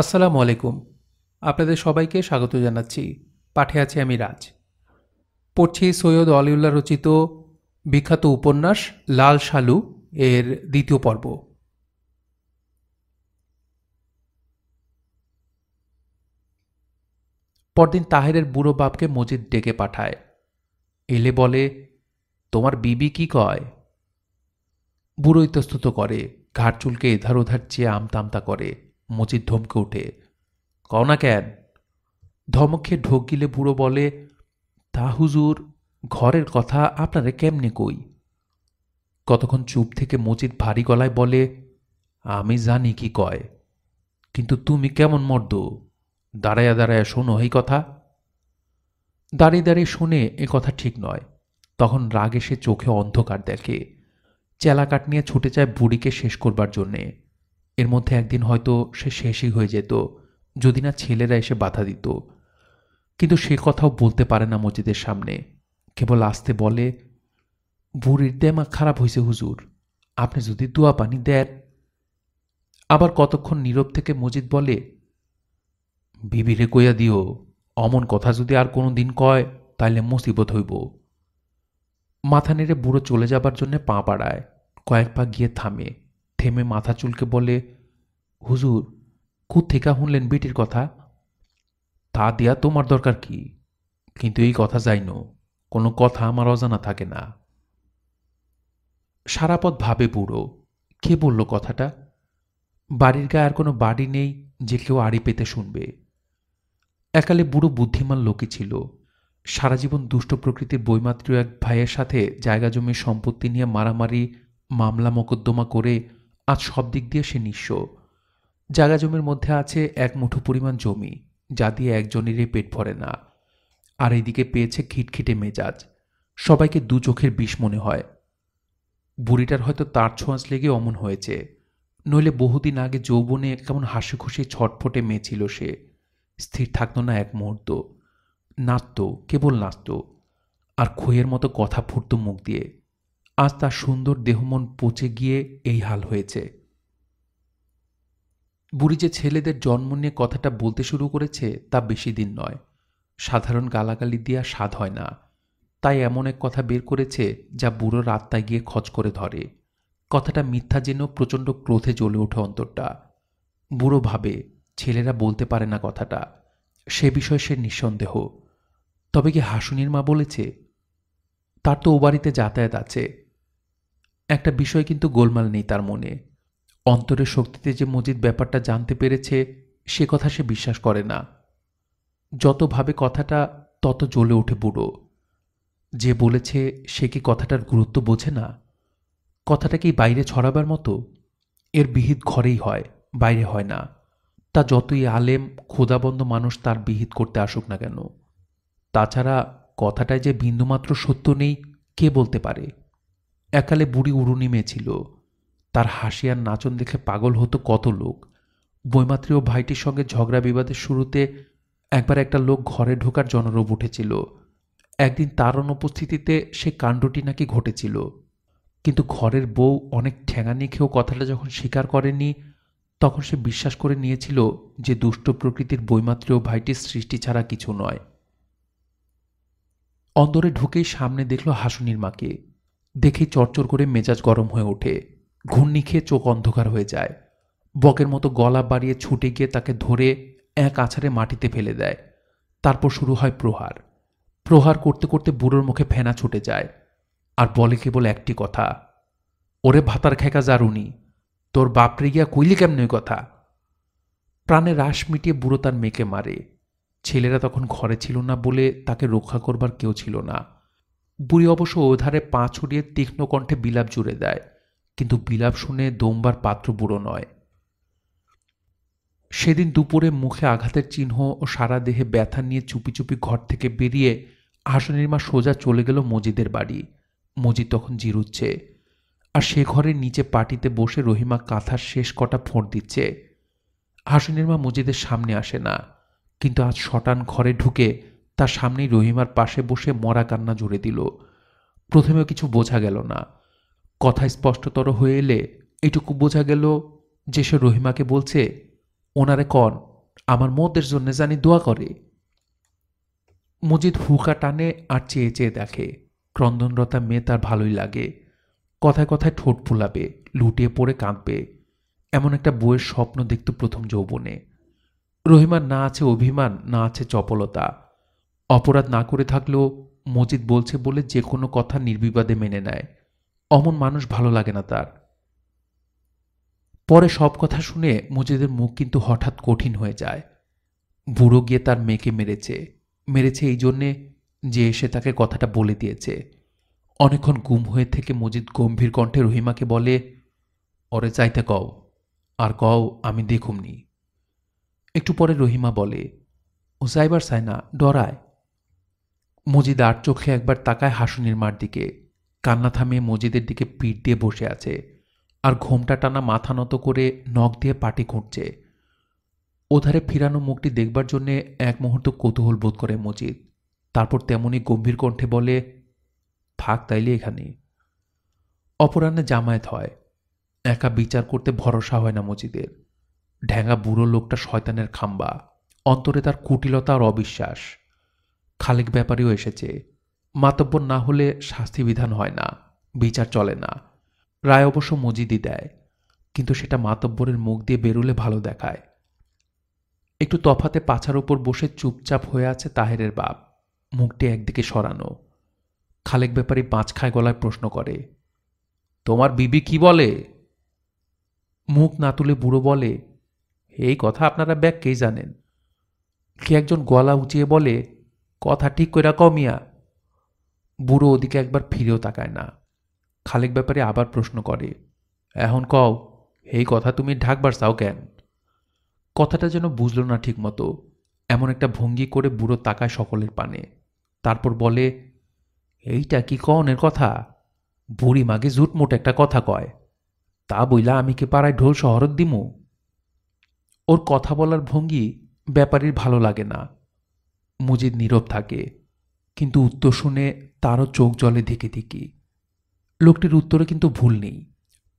আসসালামু আলাইকুম আপনাদের সবাইকে স্বাগত জানাচ্ছি পাঠে আছি আমি রাজ পড়ছি সৈয়দ অলিউল্লাহ রচিত বিখ্যাত উপন্যাস লাল শালু এর দ্বিতীয় পর্ব পরদিন তাহেরের বুড়ো বাপকে মজিদ ডেকে পাঠায় এলে বলে তোমার বিবি কি কয় বুড়ো ইতস্তুত করে ঘাট চুলকে এধার ওধার চেয়ে আমতা আমতা করে মজিদ ধমকে ওঠে কও না কেন ধমকে ঢোক গিলে বুড়ো বলে তা হুজুর ঘরের কথা আপনারে কেমনে কই কতক্ষণ চুপ থেকে মজিদ ভারী গলায় বলে আমি জানি কি কয় কিন্তু তুমি কেমন মর্দ দাঁড়ায়া দাঁড়ায়া শোনো এই কথা দাঁড়িয়ে দাঁড়িয়ে শুনে এ কথা ঠিক নয় তখন রাগে সে চোখে অন্ধকার দেখে চেলা কাট নিয়ে ছুটে যায় বুড়িকে শেষ করবার জন্যে এর মধ্যে একদিন হয়তো সে শেষই হয়ে যেত যদি না ছেলেরা এসে বাধা দিত কিন্তু সে কথাও বলতে পারে না মসজিদের সামনে কেবল আসতে বলে বুড়ির দেমা খারাপ হয়েছে হুজুর আপনি যদি দোয়া পানি দেন আবার কতক্ষণ নীরব থেকে মজিদ বলে বিবিরে কইয়া দিও অমন কথা যদি আর কোনো দিন কয় তাইলে মুসিবত হইব মাথা নেড়ে বুড়ো চলে যাবার জন্যে পা পাড়ায় কয়েক পা গিয়ে থামে থেমে মাথা চুলকে বলে হুজুর থেকে শুনলেন বেটির কথা তা দেয়া তোমার দরকার কি কিন্তু এই কথা যাইন কোনো কথা আমার অজানা থাকে না সারাপথ ভাবে বুড়ো কে বলল কথাটা বাড়ির গায়ে আর কোনো বাড়ি নেই যে কেউ আড়ি পেতে শুনবে একালে বুড়ো বুদ্ধিমান লোকই ছিল সারা জীবন দুষ্ট প্রকৃতির বৈমাত্রীয় এক ভাইয়ের সাথে জায়গা জমির সম্পত্তি নিয়ে মারামারি মামলা মকদ্দমা করে আজ সব দিক দিয়ে সে নিঃস্ব জাগা জমির মধ্যে আছে এক মুঠো পরিমাণ জমি যা দিয়ে একজনেরই পেট ভরে না আর এদিকে পেয়েছে খিটখিটে মেজাজ সবাইকে দু চোখের বিষ মনে হয় বুড়িটার হয়তো তার ছোঁয়াচ লেগে অমন হয়েছে নইলে বহুদিন আগে যৌবনে কেমন হাসি খুশি ছটফটে মেয়ে ছিল সে স্থির থাকত না এক মুহূর্ত নাচত কেবল নাচত আর খইয়ের মতো কথা ফুটত মুখ দিয়ে আজ তার সুন্দর দেহমন পচে গিয়ে এই হাল হয়েছে বুড়ি যে ছেলেদের জন্ম নিয়ে কথাটা বলতে শুরু করেছে তা বেশি দিন নয় সাধারণ গালাগালি দিয়া স্বাদ হয় না তাই এমন এক কথা বের করেছে যা বুড়োর আত্মায় গিয়ে খচ করে ধরে কথাটা মিথ্যা যেন প্রচণ্ড ক্রোধে জ্বলে ওঠে অন্তরটা বুড়ো ভাবে ছেলেরা বলতে পারে না কথাটা সে বিষয়ে সে নিঃসন্দেহ তবে কি হাসুনির মা বলেছে তার তো ও বাড়িতে যাতায়াত আছে একটা বিষয় কিন্তু গোলমাল নেই তার মনে অন্তরের শক্তিতে যে মজিদ ব্যাপারটা জানতে পেরেছে সে কথা সে বিশ্বাস করে না যতভাবে কথাটা তত জ্বলে ওঠে বুড়ো যে বলেছে সে কি কথাটার গুরুত্ব বোঝে না কথাটা কি বাইরে ছড়াবার মতো এর বিহিত ঘরেই হয় বাইরে হয় না তা যতই আলেম খোদাবন্ধ মানুষ তার বিহিত করতে আসুক না কেন তাছাড়া কথাটায় যে বিন্দুমাত্র সত্য নেই কে বলতে পারে একালে বুড়ি উড়ুনি মেছিল তার হাসি আর নাচন দেখে পাগল হতো কত লোক বইমাত্রী ও ভাইটির সঙ্গে ঝগড়া বিবাদের শুরুতে একবার একটা লোক ঘরে ঢোকার জনরব উঠেছিল একদিন তার অনুপস্থিতিতে সে কাণ্ডটি নাকি ঘটেছিল কিন্তু ঘরের বউ অনেক ঠ্যাঙানি খেয়েও কথাটা যখন স্বীকার করেনি তখন সে বিশ্বাস করে নিয়েছিল যে দুষ্ট প্রকৃতির ও ভাইটির সৃষ্টি ছাড়া কিছু নয় অন্দরে ঢুকেই সামনে দেখল হাসুনির মাকে দেখি চরচর করে মেজাজ গরম হয়ে ওঠে ঘূর্ণি খেয়ে চোখ অন্ধকার হয়ে যায় বকের মতো গলা বাড়িয়ে ছুটে গিয়ে তাকে ধরে এক আছাড়ে মাটিতে ফেলে দেয় তারপর শুরু হয় প্রহার প্রহার করতে করতে বুড়োর মুখে ফেনা ছুটে যায় আর বলে কেবল একটি কথা ওরে ভাতার খেকা জারুনি তোর বাপরে গিয়া কইলি কেমন কথা প্রাণে রাস মিটিয়ে বুড়ো তার মেয়েকে মারে ছেলেরা তখন ঘরে ছিল না বলে তাকে রক্ষা করবার কেউ ছিল না বুড়ি অবশ্য ওধারে পা ছড়িয়ে তীক্ষ্ণ কণ্ঠে বিলাপ জুড়ে দেয় কিন্তু বিলাপ শুনে দোমবার পাত্র বুড়ো নয় সেদিন দুপুরে মুখে আঘাতের চিহ্ন ও সারা দেহে ব্যথা নিয়ে চুপি চুপি ঘর থেকে বেরিয়ে হাসানের মা সোজা চলে গেল মজিদের বাড়ি মজিদ তখন জিরুচ্ছে আর সে ঘরের নিচে পাটিতে বসে রহিমা কাঁথার শেষ কটা ফোঁড় দিচ্ছে হাসনির মা মজিদের সামনে আসে না কিন্তু আজ শটান ঘরে ঢুকে তার সামনেই রহিমার পাশে বসে মরা কান্না জুড়ে দিল প্রথমেও কিছু বোঝা গেল না কথা স্পষ্টতর হয়ে এলে এটুকু বোঝা গেল যে সে রহিমাকে বলছে ওনারে কন আমার মতের জন্য জানি দোয়া করে মজিদ হুকা টানে আর চেয়ে চেয়ে দেখে ক্রন্দনরতা মেয়ে তার ভালোই লাগে কথায় কথায় ঠোঁট ফুলাবে লুটিয়ে পড়ে কাঁদবে এমন একটা বইয়ের স্বপ্ন দেখত প্রথম যৌবনে রহিমার না আছে অভিমান না আছে চপলতা অপরাধ না করে থাকলেও মজিদ বলছে বলে যে কোনো কথা নির্বিবাদে মেনে নেয় অমন মানুষ ভালো লাগে না তার পরে সব কথা শুনে মজিদের মুখ কিন্তু হঠাৎ কঠিন হয়ে যায় বুড়ো গিয়ে তার মেয়েকে মেরেছে মেরেছে এই জন্যে যে এসে তাকে কথাটা বলে দিয়েছে অনেকক্ষণ গুম হয়ে থেকে মজিদ গম্ভীর কণ্ঠে রহিমাকে বলে ওরে চাইতে কও আর কও আমি দেখুমনি একটু পরে রহিমা বলে ও সাইবার সাইনা ডরায় মজিদ আর চোখে একবার তাকায় হাসুনির মার দিকে কান্না থামিয়ে মজিদের দিকে পিঠ দিয়ে বসে আছে আর ঘোমটা টানা মাথা নত করে নখ দিয়ে পাটি খুঁটছে ওধারে ফিরানো মুখটি দেখবার জন্যে এক মুহূর্ত কৌতূহল বোধ করে মজিদ তারপর তেমনি গম্ভীর কণ্ঠে বলে থাক তাইলে এখানে অপরাহ্নে জামায়াত হয় একা বিচার করতে ভরসা হয় না মজিদের ঢ্যাঙা বুড়ো লোকটা শয়তানের খাম্বা অন্তরে তার কুটিলতা আর অবিশ্বাস খালেক ব্যাপারেও এসেছে মাতব্য না হলে শাস্তি বিধান হয় না বিচার চলে না রায় অবশ্য মজিদি দেয় কিন্তু সেটা মাতব্বরের মুখ দিয়ে বেরুলে ভালো দেখায় একটু তফাতে পাছার উপর বসে চুপচাপ হয়ে আছে তাহেরের বাপ মুখটি একদিকে সরানো খালেক ব্যাপারী পাঁচখায় গলায় প্রশ্ন করে তোমার বিবি কি বলে মুখ না তুলে বুড়ো বলে এই কথা আপনারা ব্যাগ কে জানেন কি একজন গলা উঁচিয়ে বলে কথা ঠিক কইরা কমিয়া বুড়ো ওদিকে একবার ফিরেও তাকায় না খালেক ব্যাপারে আবার প্রশ্ন করে এখন কও এই কথা তুমি ঢাকবার চাও কেন কথাটা যেন বুঝল না ঠিক মতো এমন একটা ভঙ্গি করে বুড়ো তাকায় সকলের পানে তারপর বলে এইটা কি কনের কথা বুড়ি মাগে জুটমুট একটা কথা কয় তা বইলা আমি কি পাড়ায় ঢোল শহরত দিমু ওর কথা বলার ভঙ্গি ব্যাপারীর ভালো লাগে না মজিদ নীরব থাকে কিন্তু উত্তর শুনে তারও চোখ জলে ধিকে ধিকি লোকটির উত্তরে কিন্তু ভুল নেই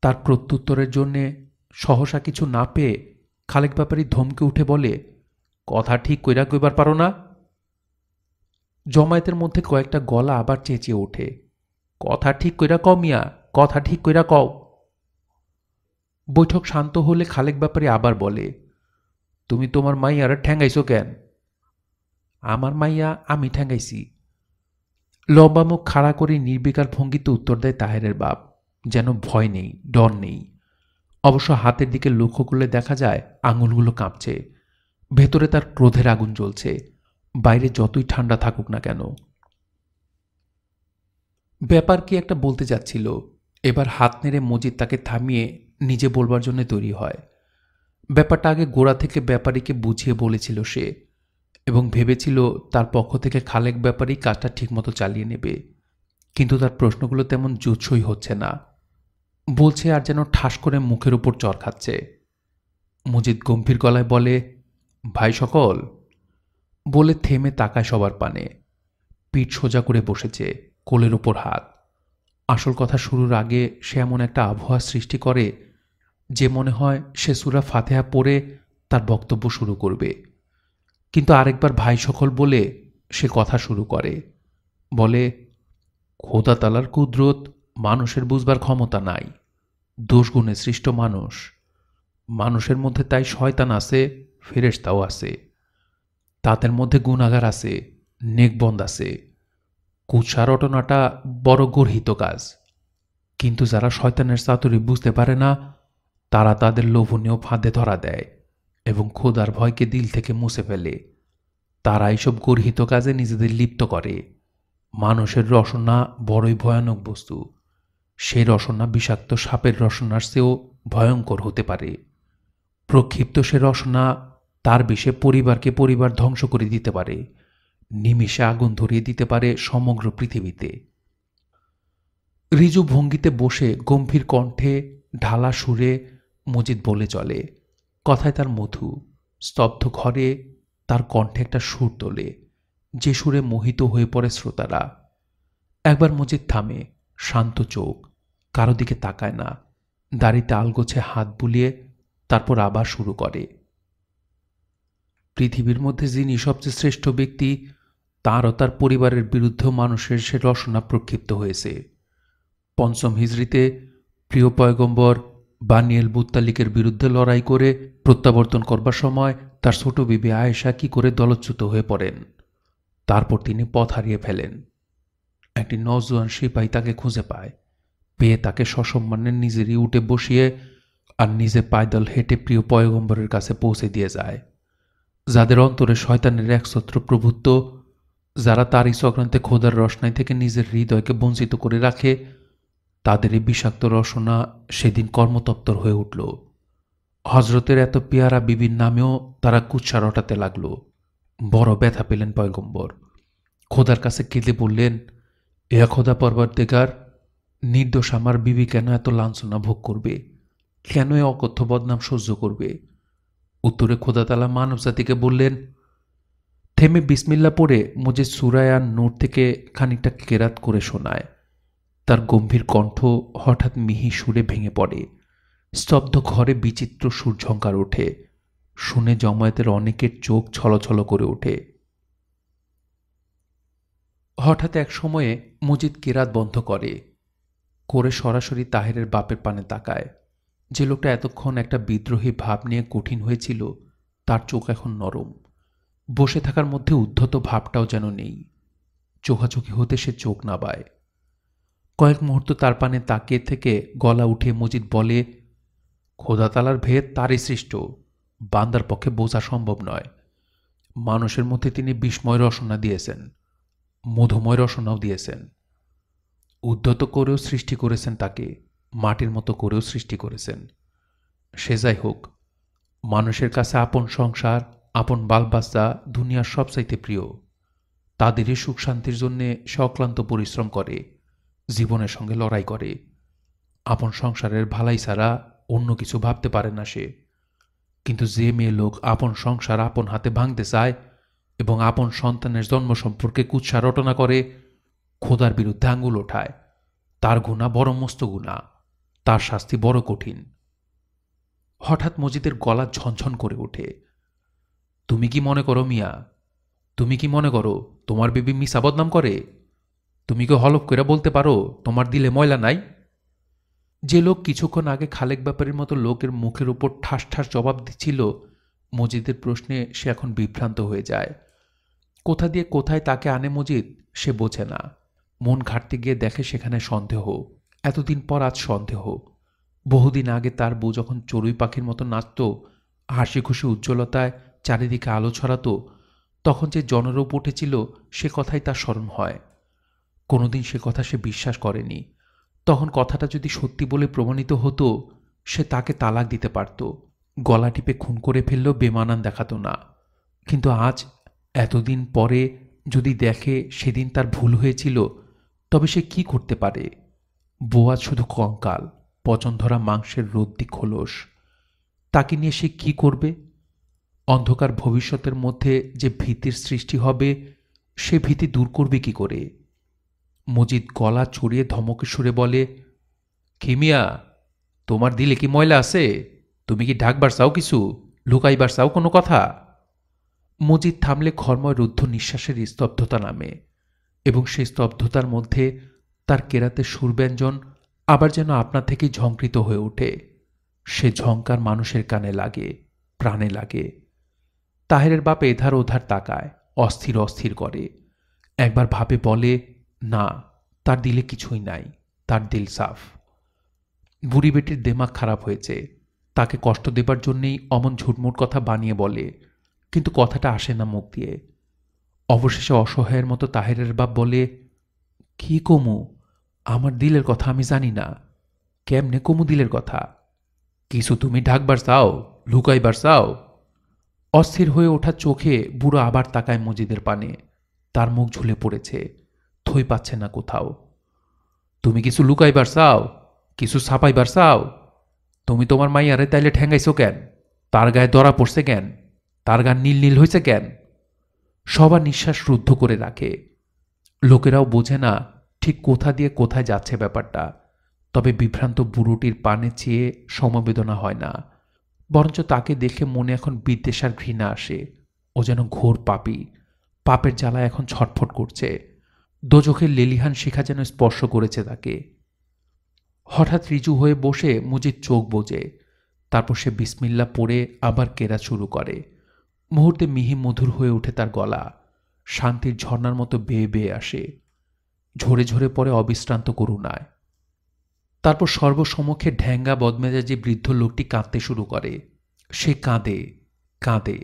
তার প্রত্যুত্তরের জন্যে সহসা কিছু না পেয়ে খালেক ব্যাপারী ধমকে উঠে বলে কথা ঠিক কইরা কইবার পারো না জমায়েতের মধ্যে কয়েকটা গলা আবার চেঁচিয়ে ওঠে কথা ঠিক কইরা কও মিয়া কথা ঠিক কইরা কও বৈঠক শান্ত হলে খালেক ব্যাপারী আবার বলে তুমি তোমার মাই আর ঠ্যাঙ্গাইছো কেন আমার মাইয়া আমি ঠেঙ্গাইছি লম্বা মুখ খাড়া করে নির্বিকার ভঙ্গিতে উত্তর দেয় তাহেরের বাপ যেন ভয় নেই ডর নেই অবশ্য হাতের দিকে লক্ষ্য করলে দেখা যায় আঙুলগুলো কাঁপছে ভেতরে তার ক্রোধের আগুন জ্বলছে বাইরে যতই ঠান্ডা থাকুক না কেন ব্যাপার কি একটা বলতে যাচ্ছিল এবার হাত নেড়ে মজিদ তাকে থামিয়ে নিজে বলবার জন্য তৈরি হয় ব্যাপারটা আগে গোড়া থেকে ব্যাপারীকে বুঝিয়ে বলেছিল সে এবং ভেবেছিল তার পক্ষ থেকে খালেক ব্যাপারেই কাজটা ঠিকমতো চালিয়ে নেবে কিন্তু তার প্রশ্নগুলো তেমন জুৎসই হচ্ছে না বলছে আর যেন ঠাস করে মুখের উপর চর খাচ্ছে মজিদ গম্ভীর গলায় বলে ভাই সকল বলে থেমে তাকায় সবার পানে পিঠ সোজা করে বসেছে কোলের উপর হাত আসল কথা শুরুর আগে সে এমন একটা আবহাওয়া সৃষ্টি করে যে মনে হয় সে সুরা ফাতেহা পড়ে তার বক্তব্য শুরু করবে কিন্তু আরেকবার ভাই সকল বলে সে কথা শুরু করে বলে খোদা তালার কুদরত মানুষের বুঝবার ক্ষমতা নাই দোষগুণে সৃষ্ট মানুষ মানুষের মধ্যে তাই শয়তান আছে ফেরেস্তাও আছে তাদের মধ্যে গুণাগার আছে নেকবন্ধ আছে কুৎসা রটনাটা বড় গর্হিত কাজ কিন্তু যারা শয়তানের চাতুরি বুঝতে পারে না তারা তাদের লোভনীয় ফাঁদে ধরা দেয় এবং খোদার ভয়কে দিল থেকে মুছে ফেলে তারা এইসব গর্হিত কাজে নিজেদের লিপ্ত করে মানুষের রসনা বড়ই ভয়ানক বস্তু সে রসনা বিষাক্ত সাপের রসনার চেয়েও ভয়ঙ্কর হতে পারে প্রক্ষিপ্ত সে রসনা তার বিষে পরিবারকে পরিবার ধ্বংস করে দিতে পারে নিমিষে আগুন ধরিয়ে দিতে পারে সমগ্র পৃথিবীতে রিজু ভঙ্গিতে বসে গম্ভীর কণ্ঠে ঢালা সুরে মজিদ বলে চলে কথায় তার মধু স্তব্ধ ঘরে তার কণ্ঠে একটা সুর তোলে যে সুরে মোহিত হয়ে পড়ে শ্রোতারা একবার মজিদ থামে শান্ত চোখ কারো দিকে তাকায় না দাড়িতে আলগোছে হাত বুলিয়ে তারপর আবার শুরু করে পৃথিবীর মধ্যে যিনি সবচেয়ে শ্রেষ্ঠ ব্যক্তি তার ও তার পরিবারের বিরুদ্ধে মানুষের সে রসনা প্রক্ষিপ্ত হয়েছে পঞ্চম হিজড়িতে প্রিয় পয়গম্বর বানিয়েল বুত্তালিকের বিরুদ্ধে লড়াই করে প্রত্যাবর্তন করবার সময় তার ছোট বিবি আয়েশা কি করে দলচ্যুত হয়ে পড়েন তারপর তিনি পথ হারিয়ে ফেলেন একটি নজওয়ান সিপাহি তাকে খুঁজে পায় পেয়ে তাকে সসম্মানের নিজেরই উঠে বসিয়ে আর নিজে পায়দল হেঁটে প্রিয় পয়গম্বরের কাছে পৌঁছে দিয়ে যায় যাদের অন্তরে শয়তানের একসত্র প্রভুত্ব যারা তারই সক্রান্তে খোদার রসনাই থেকে নিজের হৃদয়কে বঞ্চিত করে রাখে তাদের এই বিষাক্ত রসনা সেদিন কর্মতপ্তর হয়ে উঠল হজরতের এত পেয়ারা বিবির নামেও তারা কুচ্ছা রটাতে লাগল বড় ব্যথা পেলেন পয়গম্বর খোদার কাছে কেঁদে বললেন এ খোদা দেগার নির্দোষ আমার বিবি কেন এত লাঞ্ছনা ভোগ করবে কেন এ অকথ্য বদনাম সহ্য করবে উত্তরে খোদাতালা মানব জাতিকে বললেন থেমে বিসমিল্লা পড়ে মুজে সুরায়ান নোট থেকে খানিকটা কেরাত করে শোনায় তার গম্ভীর কণ্ঠ হঠাৎ মিহি সুরে ভেঙে পড়ে স্তব্ধ ঘরে বিচিত্র সূর্যঙ্কার ওঠে শুনে জমায়েতের অনেকের চোখ ছলছল করে ওঠে হঠাৎ এক সময়ে মজিদ কেরাত বন্ধ করে করে সরাসরি তাহেরের বাপের পানে তাকায় যে লোকটা এতক্ষণ একটা বিদ্রোহী ভাব নিয়ে কঠিন হয়েছিল তার চোখ এখন নরম বসে থাকার মধ্যে উদ্ধত ভাবটাও যেন নেই চোখাচোখি হতে সে চোখ নাবায় কয়েক মুহূর্ত তার পানে তাকিয়ে থেকে গলা উঠে মজিদ বলে খোদাতালার ভেদ তারই সৃষ্ট বান্দার পক্ষে বোঝা সম্ভব নয় মানুষের মধ্যে তিনি বিস্ময় রসনা দিয়েছেন মধুময় রসনাও দিয়েছেন উদ্যত করেও সৃষ্টি করেছেন তাকে মাটির মতো করেও সৃষ্টি করেছেন সে যাই হোক মানুষের কাছে আপন সংসার আপন বালবাচ্চা দুনিয়ার সবচাইতে প্রিয় তাদেরই সুখ শান্তির জন্যে সক্লান্ত পরিশ্রম করে জীবনের সঙ্গে লড়াই করে আপন সংসারের ভালাই ছাড়া অন্য কিছু ভাবতে পারে না সে কিন্তু যে মেয়ে লোক আপন সংসার আপন হাতে ভাঙতে চায় এবং আপন সন্তানের জন্ম সম্পর্কে কুৎসা রটনা করে খোদার বিরুদ্ধে আঙুল ওঠায় তার গুণা বড় মস্ত গুণা তার শাস্তি বড় কঠিন হঠাৎ মজিদের গলা ঝনঝন করে ওঠে তুমি কি মনে করো মিয়া তুমি কি মনে করো তোমার বিবি মিসা বদনাম করে তুমি কি হলফ করে বলতে পারো তোমার দিলে ময়লা নাই যে লোক কিছুক্ষণ আগে খালেক ব্যাপারের মতো লোকের মুখের উপর ঠাস ঠাস জবাব দিচ্ছিল মজিদের প্রশ্নে সে এখন বিভ্রান্ত হয়ে যায় কোথা দিয়ে কোথায় তাকে আনে মজিদ সে বোঝে না মন ঘাটতে গিয়ে দেখে সেখানে সন্দেহ এতদিন পর আজ সন্দেহ বহুদিন আগে তার বউ যখন চড়ুই পাখির মতো নাচত হাসি খুশি উজ্জ্বলতায় চারিদিকে আলো ছড়াতো তখন যে জনরূপ উঠেছিল সে কথাই তার স্মরণ হয় কোনোদিন সে কথা সে বিশ্বাস করেনি তখন কথাটা যদি সত্যি বলে প্রমাণিত হতো সে তাকে তালাক দিতে পারত গলা টিপে খুন করে ফেললেও বেমানান দেখাতো না কিন্তু আজ এতদিন পরে যদি দেখে সেদিন তার ভুল হয়েছিল তবে সে কি করতে পারে বোয়া শুধু কঙ্কাল পচন ধরা মাংসের রোদ্দি খোলস তাকে নিয়ে সে কি করবে অন্ধকার ভবিষ্যতের মধ্যে যে ভীতির সৃষ্টি হবে সে ভীতি দূর করবে কি করে মজিদ গলা ছড়িয়ে ধমকে সুরে বলে খিমিয়া তোমার দিলে কি ময়লা আছে তুমি কি ঢাকবার চাও কিছু লুকাইবার চাও কোনো কথা মজিদ থামলে ঘরময় রুদ্ধ নিঃশ্বাসের স্তব্ধতা নামে এবং সেই স্তব্ধতার মধ্যে তার কেরাতে সুরব্যঞ্জন আবার যেন আপনা থেকে ঝঙ্কৃত হয়ে ওঠে সে ঝঙ্কার মানুষের কানে লাগে প্রাণে লাগে তাহেরের বাপ এধার ওধার তাকায় অস্থির অস্থির করে একবার ভাবে বলে না তার দিলে কিছুই নাই তার দিল সাফ বুড়ি বেটির দেমাগ খারাপ হয়েছে তাকে কষ্ট দেবার জন্যেই অমন ঝুটমুট কথা বানিয়ে বলে কিন্তু কথাটা আসে না মুখ দিয়ে অবশেষে অসহায়ের মতো তাহেরের বাপ বলে কি কমু আমার দিলের কথা আমি জানি না কেমনে কমু দিলের কথা কিছু তুমি ঢাকবার চাও লুকাইবার চাও অস্থির হয়ে ওঠা চোখে বুড়ো আবার তাকায় মজিদের পানে তার মুখ ঝুলে পড়েছে থই পাচ্ছে না কোথাও তুমি কিছু লুকাইবার চাও কিছু ছাপাইবার চাও তুমি তোমার মাইয়ারে তাইলে ঠেঙ্গাইছো কেন তার গায়ে দরা পড়ছে কেন তার গান নীল নীল হয়েছে কেন সবার নিঃশ্বাস রুদ্ধ করে রাখে লোকেরাও বোঝে না ঠিক কোথা দিয়ে কোথায় যাচ্ছে ব্যাপারটা তবে বিভ্রান্ত বুড়োটির পানে চেয়ে সমবেদনা হয় না বরঞ্চ তাকে দেখে মনে এখন বিদ্বেষার ঘৃণা আসে ও যেন ঘোর পাপি পাপের জ্বালা এখন ছটফট করছে দোজখের লেলিহান শিখা যেন স্পর্শ করেছে তাকে হঠাৎ রিজু হয়ে বসে মুজির চোখ বোঝে তারপর সে বিসমিল্লা পড়ে আবার কেরা শুরু করে মুহূর্তে মিহি মধুর হয়ে ওঠে তার গলা শান্তির ঝর্নার মতো বেয়ে বেয়ে আসে ঝরে ঝরে পড়ে অবিশ্রান্ত করুণায় তারপর সর্বসমক্ষে ঢ্যাঙ্গা বদমেজাজি বৃদ্ধ লোকটি কাঁদতে শুরু করে সে কাঁদে কাঁদে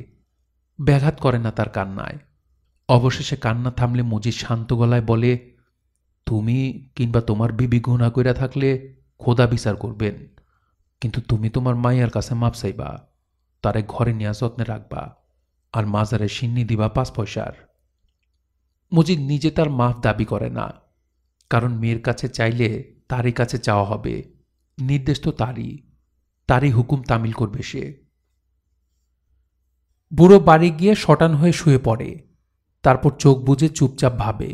ব্যাঘাত করে না তার কান্নায় অবশেষে কান্না থামলে মজিদ শান্ত গলায় বলে তুমি কিংবা তোমার বিবি গুণা কইরা থাকলে খোদা বিচার করবেন কিন্তু তুমি তোমার মায়ের কাছে মাপ চাইবা তারে ঘরে নিয়ে যত্নে রাখবা আর মাজারে সিন্নি দিবা পাঁচ পয়সার মুজিদ নিজে তার মাফ দাবি করে না কারণ মেয়ের কাছে চাইলে তারই কাছে চাওয়া হবে নির্দেশ তো তারই তারই হুকুম তামিল করবে সে বুড়ো বাড়ি গিয়ে শটান হয়ে শুয়ে পড়ে তারপর চোখ বুঝে চুপচাপ ভাবে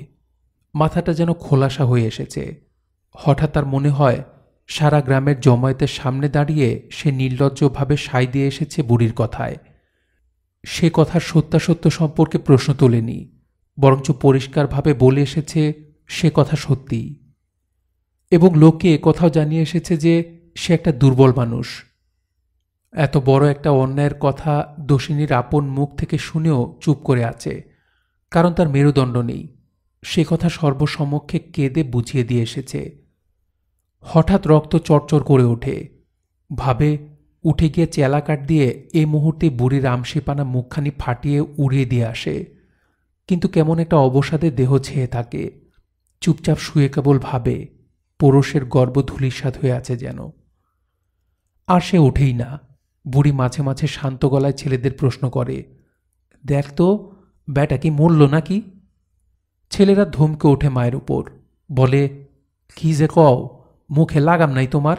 মাথাটা যেন খোলাসা হয়ে এসেছে হঠাৎ তার মনে হয় সারা গ্রামের জমায়েতের সামনে দাঁড়িয়ে সে নির্লজ্জভাবে সাই দিয়ে এসেছে বুড়ির কথায় সে কথার সত্যাসত্য সম্পর্কে প্রশ্ন তোলেনি বরঞ্চ পরিষ্কারভাবে বলে এসেছে সে কথা সত্যি এবং লোকে কথাও জানিয়ে এসেছে যে সে একটা দুর্বল মানুষ এত বড় একটা অন্যায়ের কথা দোষিনীর আপন মুখ থেকে শুনেও চুপ করে আছে কারণ তার মেরুদণ্ড নেই সে কথা সর্বসমক্ষে কেঁদে বুঝিয়ে দিয়ে এসেছে হঠাৎ রক্ত চরচর করে ওঠে ভাবে উঠে গিয়ে চেলা কাট দিয়ে এ মুহূর্তে বুড়ি রামশিপানা মুখখানি ফাটিয়ে উড়িয়ে দিয়ে আসে কিন্তু কেমন একটা অবসাদে দেহ ছেয়ে থাকে চুপচাপ শুয়ে কেবল ভাবে পুরুষের গর্ব ধুলিসাৎ হয়ে আছে যেন আর সে ওঠেই না বুড়ি মাঝে মাঝে শান্ত গলায় ছেলেদের প্রশ্ন করে দেখ তো ব্যাটা কি মরল নাকি ছেলেরা ধমকে ওঠে মায়ের উপর বলে কি যে কও মুখে লাগাম নাই তোমার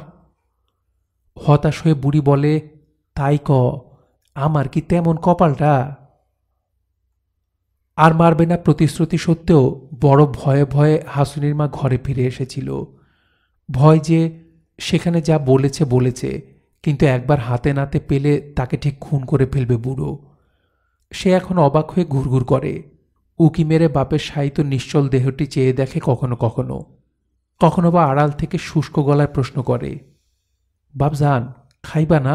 হতাশ হয়ে বুড়ি বলে তাই ক আমার কি তেমন কপালটা আর মারবে না প্রতিশ্রুতি সত্ত্বেও বড় ভয়ে ভয়ে হাসুনির মা ঘরে ফিরে এসেছিল ভয় যে সেখানে যা বলেছে বলেছে কিন্তু একবার হাতে নাতে পেলে তাকে ঠিক খুন করে ফেলবে বুড়ো সে এখন অবাক হয়ে ঘুরঘুর করে উকি মেরে বাপের সাহিত্য নিশ্চল দেহটি চেয়ে দেখে কখনো কখনো কখনো বা আড়াল থেকে শুষ্ক গলায় প্রশ্ন করে বাপ যান খাইবা না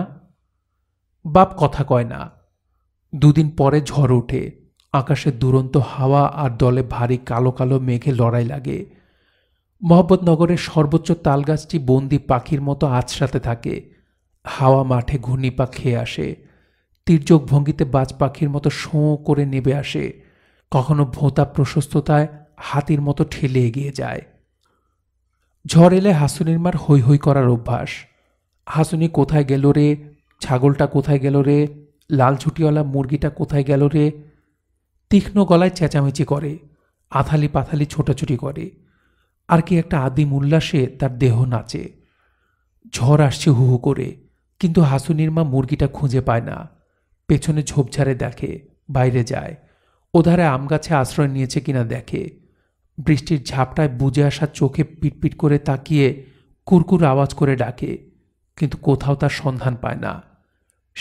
বাপ কথা কয় না দুদিন পরে ঝড় ওঠে আকাশের দুরন্ত হাওয়া আর দলে ভারী কালো কালো মেঘে লড়াই লাগে মোহাম্মদনগরের সর্বোচ্চ তালগাছটি বন্দি পাখির মতো আছড়াতে থাকে হাওয়া মাঠে ঘূর্ণিপাক খেয়ে আসে তীর্যক ভঙ্গিতে বাজ পাখির মতো শোঁ করে নেবে আসে কখনো ভোঁতা প্রশস্ততায় হাতির মতো ঠেলে এগিয়ে যায় ঝড় এলে হাসুনির মার হৈ হৈ করার অভ্যাস হাসুনি কোথায় গেল রে ছাগলটা কোথায় গেল রে লাল ঝুটিওয়ালা মুরগিটা কোথায় গেল রে তীক্ষ্ণ গলায় চেঁচামেচি করে আথালি পাথালি ছোটাছুটি করে আর কি একটা আদিম উল্লাসে তার দেহ নাচে ঝড় আসছে হু হু করে কিন্তু হাসুনির মা মুরগিটা খুঁজে পায় না পেছনে ঝোপঝাড়ে দেখে বাইরে যায় ওধারে আম গাছে আশ্রয় নিয়েছে কিনা দেখে বৃষ্টির ঝাপটায় বুঝে আসা চোখে পিটপিট করে তাকিয়ে কুরকুর আওয়াজ করে ডাকে কিন্তু কোথাও তার সন্ধান পায় না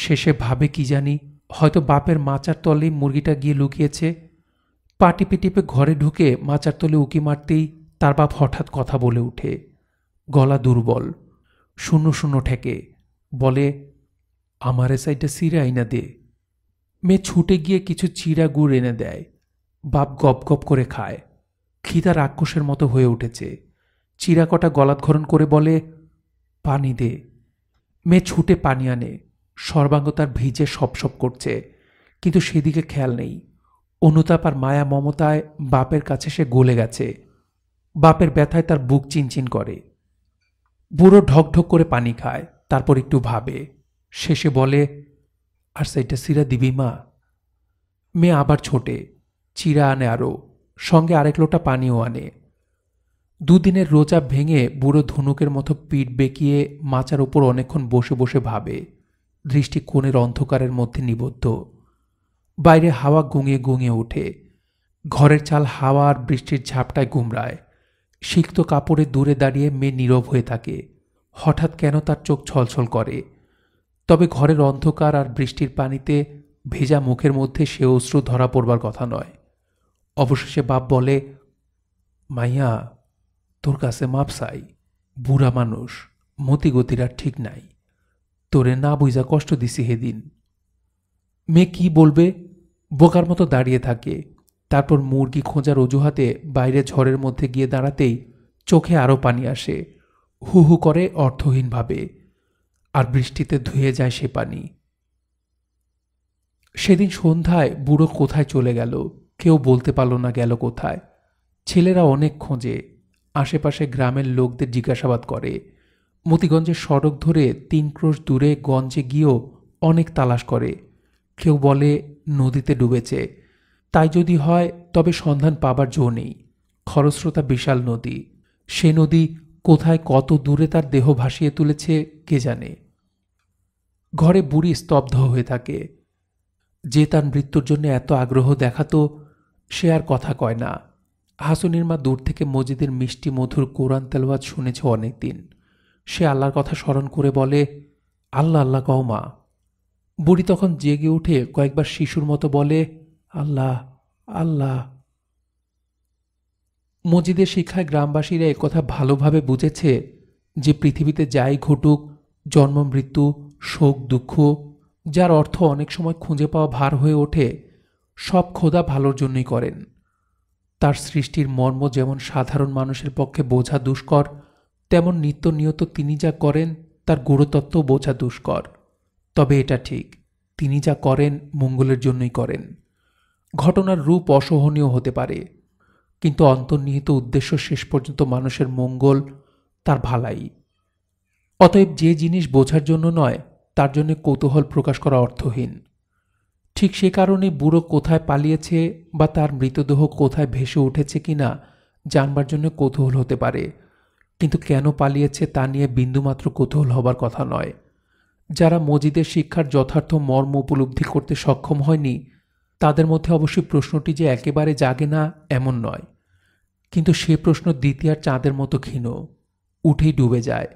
শেষে ভাবে কি জানি হয়তো বাপের মাচার তলেই মুরগিটা গিয়ে লুকিয়েছে পাটি পিটিপে টিপে ঘরে ঢুকে মাচার তলে উকি মারতেই তার বাপ হঠাৎ কথা বলে উঠে গলা দুর্বল শূন্য শূন্য ঠেকে বলে আমার এ সাইডটা সিরে আইনা দে মেয়ে ছুটে গিয়ে কিছু চিড়া গুড় এনে দেয় বাপ গপ গপ করে খায় খিদা রাক্ষসের মতো হয়ে উঠেছে চিরা কটা গলাৎক্ষরণ করে বলে পানি দে মেয়ে ছুটে পানি আনে সর্বাঙ্গ তার ভিজে সপসপ করছে কিন্তু সেদিকে খেয়াল নেই অনুতাপ আর মায়া মমতায় বাপের কাছে সে গলে গেছে বাপের ব্যথায় তার বুক চিনচিন করে বুড়ো ঢকঢক করে পানি খায় তারপর একটু ভাবে শেষে বলে আর সেইটা সিরা দিবি মা মেয়ে আবার ছোটে চিরা আনে আরও সঙ্গে আরেক লোটা পানিও আনে দুদিনের রোজা ভেঙে বুড়ো ধনুকের মতো পিঠ বেঁকিয়ে মাচার ওপর অনেকক্ষণ বসে বসে ভাবে দৃষ্টি কোণের অন্ধকারের মধ্যে নিবদ্ধ বাইরে হাওয়া গুঙিয়ে গুঙিয়ে ওঠে ঘরের চাল হাওয়া আর বৃষ্টির ঝাপটায় গুমরায় সিক্ত কাপড়ে দূরে দাঁড়িয়ে মেয়ে নীরব হয়ে থাকে হঠাৎ কেন তার চোখ ছলছল করে তবে ঘরের অন্ধকার আর বৃষ্টির পানিতে ভেজা মুখের মধ্যে সে অশ্রু ধরা পড়বার কথা নয় অবশেষে বাপ বলে মাইয়া তোর কাছে মাপসাই বুড়া মানুষ মতিগতিরা ঠিক নাই তোরে না বুঝা কষ্ট দিছি হেদিন মেয়ে কি বলবে বোকার মতো দাঁড়িয়ে থাকে তারপর মুরগি খোঁজার অজুহাতে বাইরে ঝড়ের মধ্যে গিয়ে দাঁড়াতেই চোখে আরও পানি আসে হু হু করে অর্থহীনভাবে আর বৃষ্টিতে ধুয়ে যায় সে পানি সেদিন সন্ধ্যায় বুড়ো কোথায় চলে গেল কেউ বলতে পারল না গেল কোথায় ছেলেরা অনেক খোঁজে আশেপাশে গ্রামের লোকদের জিজ্ঞাসাবাদ করে মতিগঞ্জের সড়ক ধরে তিন ক্রোশ দূরে গঞ্জে গিয়েও অনেক তালাশ করে কেউ বলে নদীতে ডুবেছে তাই যদি হয় তবে সন্ধান পাবার জো নেই খরস্রোতা বিশাল নদী সে নদী কোথায় কত দূরে তার দেহ ভাসিয়ে তুলেছে কে জানে ঘরে বুড়ি স্তব্ধ হয়ে থাকে যে তার মৃত্যুর জন্য এত আগ্রহ দেখাতো সে আর কথা কয় না হাসুনির মা দূর থেকে মজিদের মিষ্টি মধুর কোরআন তেলওয়াজ শুনেছে অনেক দিন সে আল্লাহর কথা স্মরণ করে বলে আল্লাহ আল্লাহ কও মা বুড়ি তখন জেগে উঠে কয়েকবার শিশুর মতো বলে আল্লাহ আল্লাহ মজিদের শিক্ষায় গ্রামবাসীরা একথা ভালোভাবে বুঝেছে যে পৃথিবীতে যাই ঘটুক জন্ম মৃত্যু শোক দুঃখ যার অর্থ অনেক সময় খুঁজে পাওয়া ভার হয়ে ওঠে সব খোদা ভালোর জন্যই করেন তার সৃষ্টির মর্ম যেমন সাধারণ মানুষের পক্ষে বোঝা দুষ্কর তেমন নিত্য নিয়ত তিনি যা করেন তার গুরুতত্ত্ব বোঝা দুষ্কর তবে এটা ঠিক তিনি যা করেন মঙ্গলের জন্যই করেন ঘটনার রূপ অসহনীয় হতে পারে কিন্তু অন্তর্নিহিত উদ্দেশ্য শেষ পর্যন্ত মানুষের মঙ্গল তার ভালাই অতএব যে জিনিস বোঝার জন্য নয় তার জন্য কৌতূহল প্রকাশ করা অর্থহীন ঠিক সে কারণে বুড়ো কোথায় পালিয়েছে বা তার মৃতদেহ কোথায় ভেসে উঠেছে কিনা জানবার জন্য কৌতূহল হতে পারে কিন্তু কেন পালিয়েছে তা নিয়ে বিন্দুমাত্র কৌতূহল হবার কথা নয় যারা মজিদের শিক্ষার যথার্থ মর্ম উপলব্ধি করতে সক্ষম হয়নি তাদের মধ্যে অবশ্যই প্রশ্নটি যে একেবারে জাগে না এমন নয় কিন্তু সে প্রশ্ন দ্বিতীয়ার চাঁদের মতো ক্ষীণ উঠেই ডুবে যায়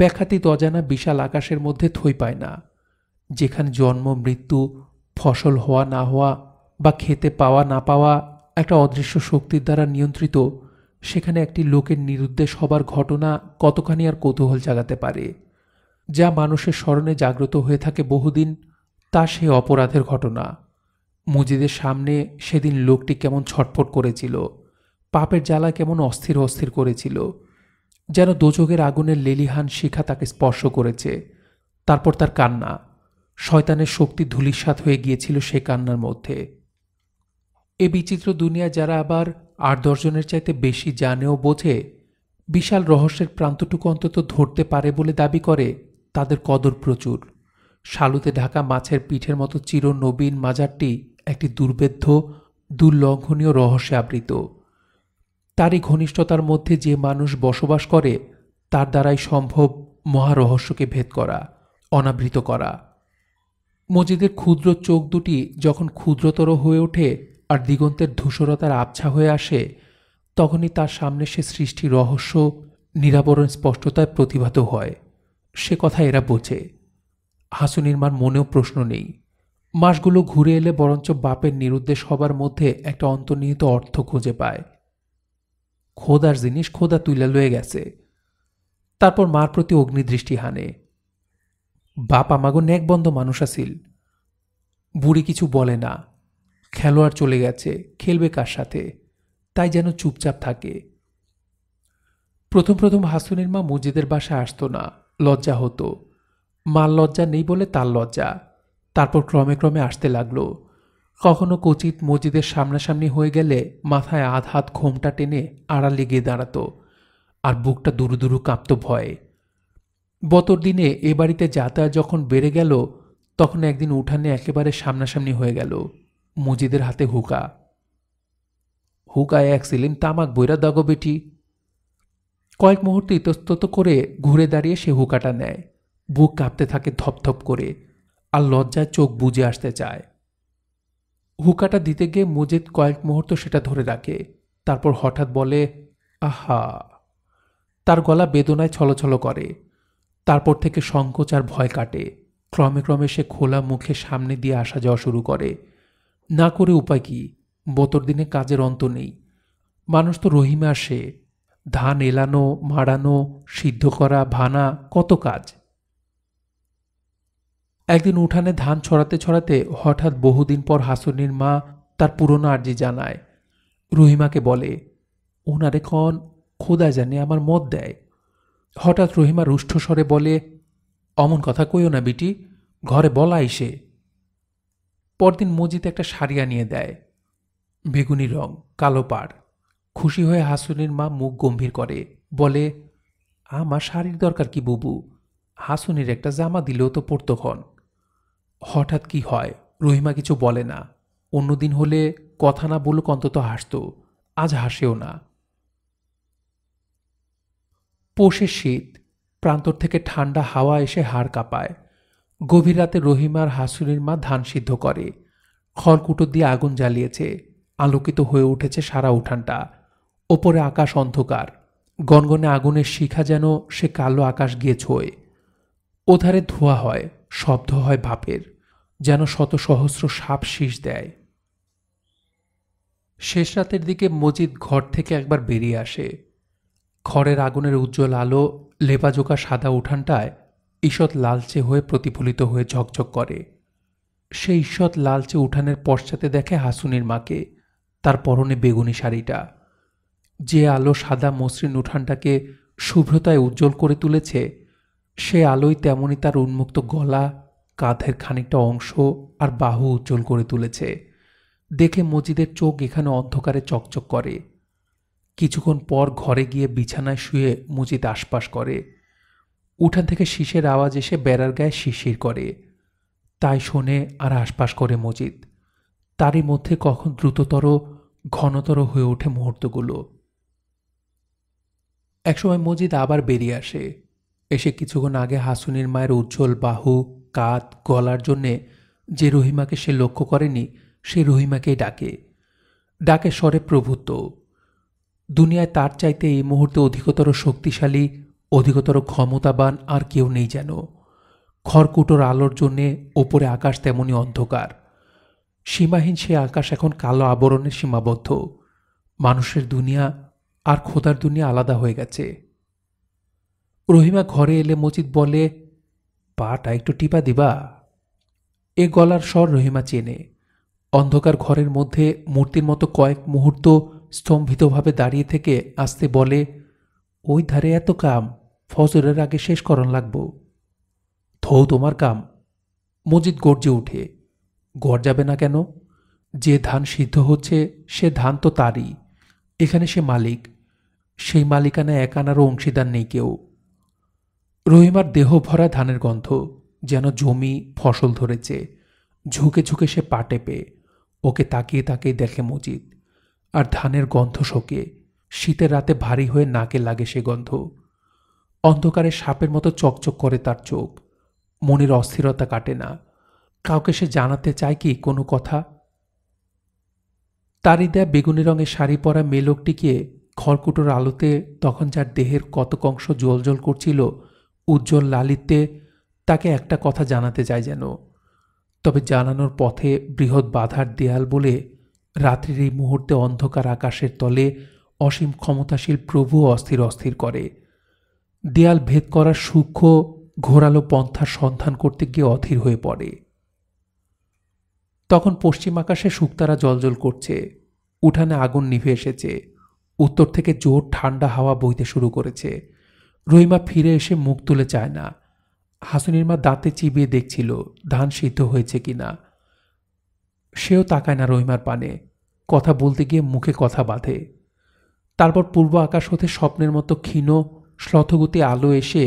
ব্যাখ্যাতীত অজানা বিশাল আকাশের মধ্যে থই পায় না যেখানে জন্ম মৃত্যু ফসল হওয়া না হওয়া বা খেতে পাওয়া না পাওয়া একটা অদৃশ্য শক্তির দ্বারা নিয়ন্ত্রিত সেখানে একটি লোকের নিরুদ্দেশ হবার ঘটনা কতখানি আর কৌতূহল জাগাতে পারে যা মানুষের স্মরণে জাগ্রত হয়ে থাকে বহুদিন তা সেই অপরাধের ঘটনা মুজিদের সামনে সেদিন লোকটি কেমন ছটফট করেছিল পাপের জ্বালা কেমন অস্থির অস্থির করেছিল যেন দোচোগের আগুনের লেলিহান শিখা তাকে স্পর্শ করেছে তারপর তার কান্না শয়তানের শক্তি ধুলিসাত হয়ে গিয়েছিল সে কান্নার মধ্যে এ বিচিত্র দুনিয়া যারা আবার আট দশজনের চাইতে বেশি জানেও বোঝে বিশাল রহস্যের প্রান্তটুকু অন্তত ধরতে পারে বলে দাবি করে তাদের কদর প্রচুর শালুতে ঢাকা মাছের পিঠের মতো চির নবীন মাজারটি একটি দুর্বেদ্য দুর্লঙ্ঘনীয় রহস্যে আবৃত তারই ঘনিষ্ঠতার মধ্যে যে মানুষ বসবাস করে তার দ্বারাই সম্ভব মহারহস্যকে ভেদ করা অনাবৃত করা মজিদের ক্ষুদ্র চোখ দুটি যখন ক্ষুদ্রতর হয়ে ওঠে আর দিগন্তের ধূসরতার আবছা হয়ে আসে তখনই তার সামনে সে সৃষ্টি রহস্য নিরাবরণ স্পষ্টতায় প্রতিভাত হয় সে কথা এরা বোঝে হাসুনির মার মনেও প্রশ্ন নেই মাসগুলো ঘুরে এলে বরঞ্চ বাপের নিরুদ্দেশ হবার মধ্যে একটা অন্তর্নিহিত অর্থ খুঁজে পায় খোদার জিনিস খোদা তুলে লয়ে গেছে তারপর মার প্রতি অগ্নিদৃষ্টি হানে বাপ আমাগো নেকবন্ধ মানুষ আছিল বুড়ি কিছু বলে না খেলোয়াড় চলে গেছে খেলবে কার সাথে তাই যেন চুপচাপ থাকে প্রথম প্রথম হাসুনের মা মসজিদের বাসায় আসতো না লজ্জা হতো মার লজ্জা নেই বলে তার লজ্জা তারপর ক্রমে ক্রমে আসতে লাগলো কখনো কচিত মসজিদের সামনাসামনি হয়ে গেলে মাথায় আধ হাত ঘোমটা টেনে আড়া লেগে দাঁড়াতো আর বুকটা দুরু দুরু কাঁপত ভয়ে বতর দিনে এ বাড়িতে যাতায়াত যখন বেড়ে গেল তখন একদিন উঠানে একেবারে সামনাসামনি হয়ে গেল মজিদের হাতে হুকা হুকায় এক সিলিন তামাক বইরা দাগো বেটি কয়েক মুহূর্ত ইতস্তত করে ঘুরে দাঁড়িয়ে সে হুকাটা নেয় বুক কাঁপতে থাকে ধপধপ করে আর লজ্জায় চোখ বুঝে আসতে চায় হুকাটা দিতে গিয়ে মজিদ কয়েক মুহূর্ত সেটা ধরে রাখে তারপর হঠাৎ বলে আহা তার গলা বেদনায় ছলছল করে তারপর থেকে সংকোচ আর ভয় কাটে ক্রমে ক্রমে সে খোলা মুখে সামনে দিয়ে আসা যাওয়া শুরু করে না করে উপায় কি বতর দিনে কাজের অন্ত নেই মানুষ তো রহিমে আসে ধান এলানো মাড়ানো সিদ্ধ করা ভানা কত কাজ একদিন উঠানে ধান ছড়াতে ছড়াতে হঠাৎ বহুদিন পর হাসনির মা তার পুরনো আর্জি জানায় রহিমাকে বলে ওনারে কন খোদা জানে আমার মত দেয় হঠাৎ রহিমা রুষ্ঠ স্বরে বলে অমন কথা কইও না বিটি ঘরে বলাই সে পরদিন মজিদ একটা শাড়ি আনিয়ে দেয় বেগুনি রং কালো পাড় খুশি হয়ে হাসুনির মা মুখ গম্ভীর করে বলে আমার শাড়ির দরকার কি বুবু হাসুনির একটা জামা দিলেও তো পড়তক্ষণ হঠাৎ কি হয় রহিমা কিছু বলে না অন্যদিন হলে কথা না বলুক অন্তত হাসত আজ হাসেও না পোষে শীত প্রান্তর থেকে ঠান্ডা হাওয়া এসে হাড় কাঁপায় গভীর রাতে রহিমার হাসুরের মা ধান সিদ্ধ করে খড়কুটো দিয়ে আগুন জ্বালিয়েছে আলোকিত হয়ে উঠেছে সারা উঠানটা ওপরে আকাশ অন্ধকার গনগনে আগুনের শিখা যেন সে কালো আকাশ গিয়ে ছোয় ওধারে ধোয়া হয় শব্দ হয় ভাপের যেন শত সহস্র সাপ শীষ দেয় শেষ রাতের দিকে মজিদ ঘর থেকে একবার বেরিয়ে আসে ঘরের আগুনের উজ্জ্বল আলো লেবাজোকা সাদা উঠানটায় ঈষৎ লালচে হয়ে প্রতিফলিত হয়ে ঝকঝক করে সে ঈষৎ লালচে উঠানের পশ্চাতে দেখে হাসুনির মাকে তার পরনে বেগুনি শাড়িটা যে আলো সাদা মসৃণ উঠানটাকে শুভ্রতায় উজ্জ্বল করে তুলেছে সে আলোই তেমনই তার উন্মুক্ত গলা কাঁধের খানিকটা অংশ আর বাহু উজ্জ্বল করে তুলেছে দেখে মজিদের চোখ এখানে অন্ধকারে চকচক করে কিছুক্ষণ পর ঘরে গিয়ে বিছানায় শুয়ে মজিদ আশপাশ করে উঠান থেকে শীষের আওয়াজ এসে বেড়ার গায়ে শিশির করে তাই শোনে আর আশপাশ করে মজিদ তারই মধ্যে কখন দ্রুততর ঘনতর হয়ে ওঠে মুহূর্তগুলো একসময় মজিদ আবার বেরিয়ে আসে এসে কিছুক্ষণ আগে হাসুনির মায়ের উজ্জ্বল বাহু কাত গলার জন্যে যে রহিমাকে সে লক্ষ্য করেনি সে রহিমাকেই ডাকে ডাকে স্বরে প্রভুত্ব দুনিয়ায় তার চাইতে এই মুহূর্তে অধিকতর শক্তিশালী অধিকতর ক্ষমতাবান আর কেউ নেই যেন খড়কুটোর আলোর জন্যে ওপরে আকাশ তেমনই অন্ধকার সীমাহীন সে আকাশ এখন কালো আবরণে সীমাবদ্ধ মানুষের দুনিয়া আর খোদার দুনিয়া আলাদা হয়ে গেছে রহিমা ঘরে এলে মজিদ বলে পাটা একটু টিপা দিবা এ গলার স্বর রহিমা চেনে অন্ধকার ঘরের মধ্যে মূর্তির মতো কয়েক মুহূর্ত স্তম্ভিতভাবে দাঁড়িয়ে থেকে আসতে বলে ওই ধারে এত কাম ফজরের আগে শেষ করন লাগবো ধৌ তোমার কাম মজিদ গর্জে উঠে গর্জাবে না কেন যে ধান সিদ্ধ হচ্ছে সে ধান তো তারই এখানে সে মালিক সেই মালিকানা এক আনারও অংশীদার নেই কেউ রহিমার দেহ ভরা ধানের গন্ধ যেন জমি ফসল ধরেছে ঝুঁকে ঝুঁকে সে পাটে পেয়ে ওকে তাকিয়ে তাকিয়ে দেখে মজিদ আর ধানের গন্ধ শোকে শীতের রাতে ভারী হয়ে নাকে লাগে সে গন্ধ অন্ধকারে সাপের মতো চকচক করে তার চোখ মনের অস্থিরতা কাটে না কাউকে সে জানাতে চায় কি কোনো কথা তারই দেয়া বেগুনি রঙের শাড়ি পরা মেয়ে লোকটিকে খড়কুটোর আলোতে তখন যার দেহের কতক অংশ জ্বলজ্বল করছিল উজ্জ্বল লালিত্যে তাকে একটা কথা জানাতে চায় যেন তবে জানানোর পথে বৃহৎ বাধার দেয়াল বলে রাত্রির এই মুহূর্তে অন্ধকার আকাশের তলে অসীম ক্ষমতাশীল প্রভু অস্থির অস্থির করে দেয়াল ভেদ করার সূক্ষ্ম ঘোরালো পন্থার সন্ধান করতে গিয়ে অধীর হয়ে পড়ে তখন পশ্চিম আকাশে শুক্তারা জলজল করছে উঠানে আগুন নিভে এসেছে উত্তর থেকে জোর ঠান্ডা হাওয়া বইতে শুরু করেছে রহিমা ফিরে এসে মুখ তুলে চায় না হাসুনির মা দাঁতে চিবিয়ে দেখছিল ধান সিদ্ধ হয়েছে কিনা সেও তাকায় না রহিমার পানে কথা বলতে গিয়ে মুখে কথা বাঁধে তারপর পূর্ব আকাশ হতে স্বপ্নের মতো ক্ষীণ শ্লথগতি আলো এসে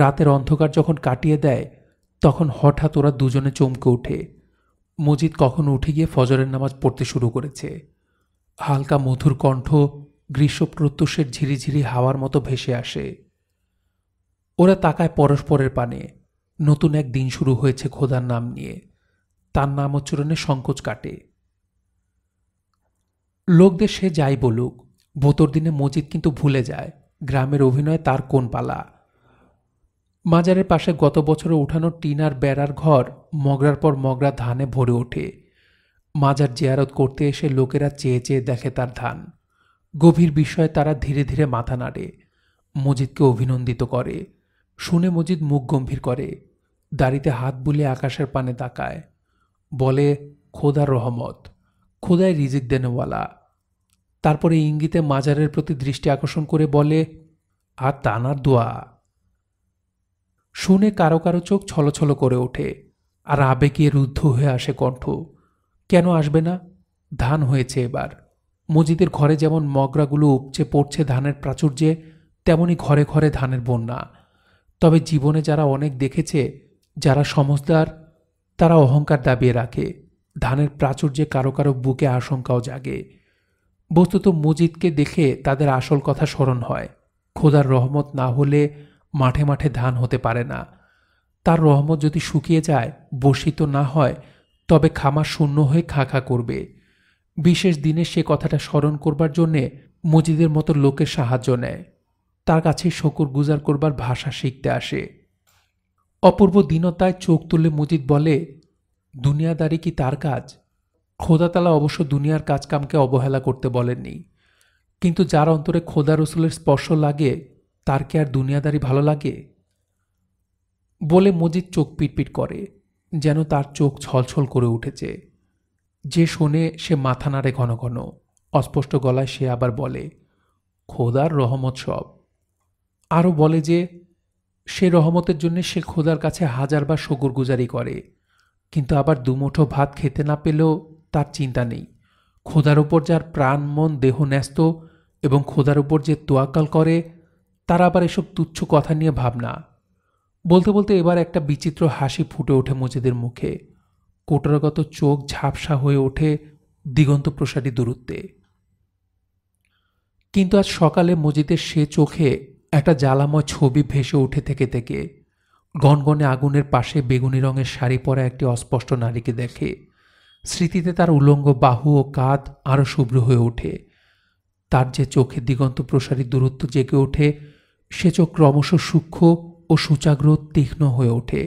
রাতের অন্ধকার যখন কাটিয়ে দেয় তখন হঠাৎ ওরা দুজনে চমকে ওঠে মজিদ কখন উঠে গিয়ে ফজরের নামাজ পড়তে শুরু করেছে হালকা মধুর কণ্ঠ গ্রীষ্ম প্রত্যুষের ঝিরিঝিরি হাওয়ার মতো ভেসে আসে ওরা তাকায় পরস্পরের পানে নতুন এক দিন শুরু হয়েছে খোদার নাম নিয়ে তার নাম উচ্চারণে সংকোচ কাটে লোকদের সে যাই বলুক ভোতর দিনে মজিদ কিন্তু ভুলে যায় গ্রামের অভিনয় তার কোন পালা মাজারের পাশে গত বছরে উঠানো টিন আর বেড়ার ঘর মগরার পর মগরা ধানে ভরে ওঠে মাজার জিয়ারত করতে এসে লোকেরা চেয়ে চেয়ে দেখে তার ধান গভীর বিষয়ে তারা ধীরে ধীরে মাথা নাড়ে মজিদকে অভিনন্দিত করে শুনে মজিদ মুখ গম্ভীর করে দাড়িতে হাত বুলে আকাশের পানে তাকায় বলে খোদা রহমত খোদায় রিজিক দেনওয়ালা তারপরে ইঙ্গিতে মাজারের প্রতি দৃষ্টি আকর্ষণ করে বলে আর তানার দোয়া শুনে কারো কারো চোখ ছলছল করে ওঠে আর আবেগে রুদ্ধ হয়ে আসে কণ্ঠ কেন আসবে না ধান হয়েছে এবার মজিদের ঘরে যেমন মগরাগুলো উপচে পড়ছে ধানের প্রাচুর্যে তেমনি ঘরে ঘরে ধানের বন্যা তবে জীবনে যারা অনেক দেখেছে যারা সমজদার তারা অহংকার দাবিয়ে রাখে ধানের প্রাচুর্যে কারো কারো বুকে আশঙ্কাও জাগে বস্তুত মজিদকে দেখে তাদের আসল কথা স্মরণ হয় খোদার রহমত না হলে মাঠে মাঠে ধান হতে পারে না তার রহমত যদি শুকিয়ে যায় বর্ষিত না হয় তবে খামার শূন্য হয়ে খা করবে বিশেষ দিনে সে কথাটা স্মরণ করবার জন্যে মজিদের মতো লোকের সাহায্য নেয় তার কাছে শকর গুজার করবার ভাষা শিখতে আসে অপূর্ব দীনতায় চোখ তুলে মুজিদ বলে দুনিয়াদারি কি তার কাজ খোদাতালা অবশ্য দুনিয়ার কাজকামকে অবহেলা করতে বলেননি কিন্তু যার অন্তরে খোদা রসুলের স্পর্শ লাগে তার কি আর দুনিয়াদারি ভালো লাগে বলে মজিদ চোখ পিটপিট করে যেন তার চোখ ছলছল করে উঠেছে যে শোনে সে মাথা নাড়ে ঘন ঘন অস্পষ্ট গলায় সে আবার বলে খোদার রহমত সব আরও বলে যে সে রহমতের জন্য সে খোদার কাছে হাজারবার শকুর গুজারি করে কিন্তু আবার দুমুঠো ভাত খেতে না পেলেও তার চিন্তা নেই খোদার ওপর যার প্রাণ মন দেহ ন্যস্ত এবং খোদার ওপর যে তোয়াক্কাল করে তারা আবার এসব তুচ্ছ কথা নিয়ে ভাবনা বলতে বলতে এবার একটা বিচিত্র হাসি ফুটে ওঠে মজিদের মুখে কোটরাগত চোখ ঝাপসা হয়ে ওঠে দিগন্ত প্রসারী দূরত্বে কিন্তু আজ সকালে মজিদের সে চোখে একটা জ্বালাময় ছবি ভেসে উঠে থেকে থেকে গনগনে আগুনের পাশে বেগুনি রঙের শাড়ি পরা একটি অস্পষ্ট নারীকে দেখে স্মৃতিতে তার উলঙ্গ বাহু ও কাঁধ আরও শুভ্র হয়ে ওঠে তার যে চোখে দিগন্ত প্রসারী দূরত্ব জেগে ওঠে সে চোখ ক্রমশ সূক্ষ্ম ও সূচাগ্র তীক্ষ্ণ হয়ে ওঠে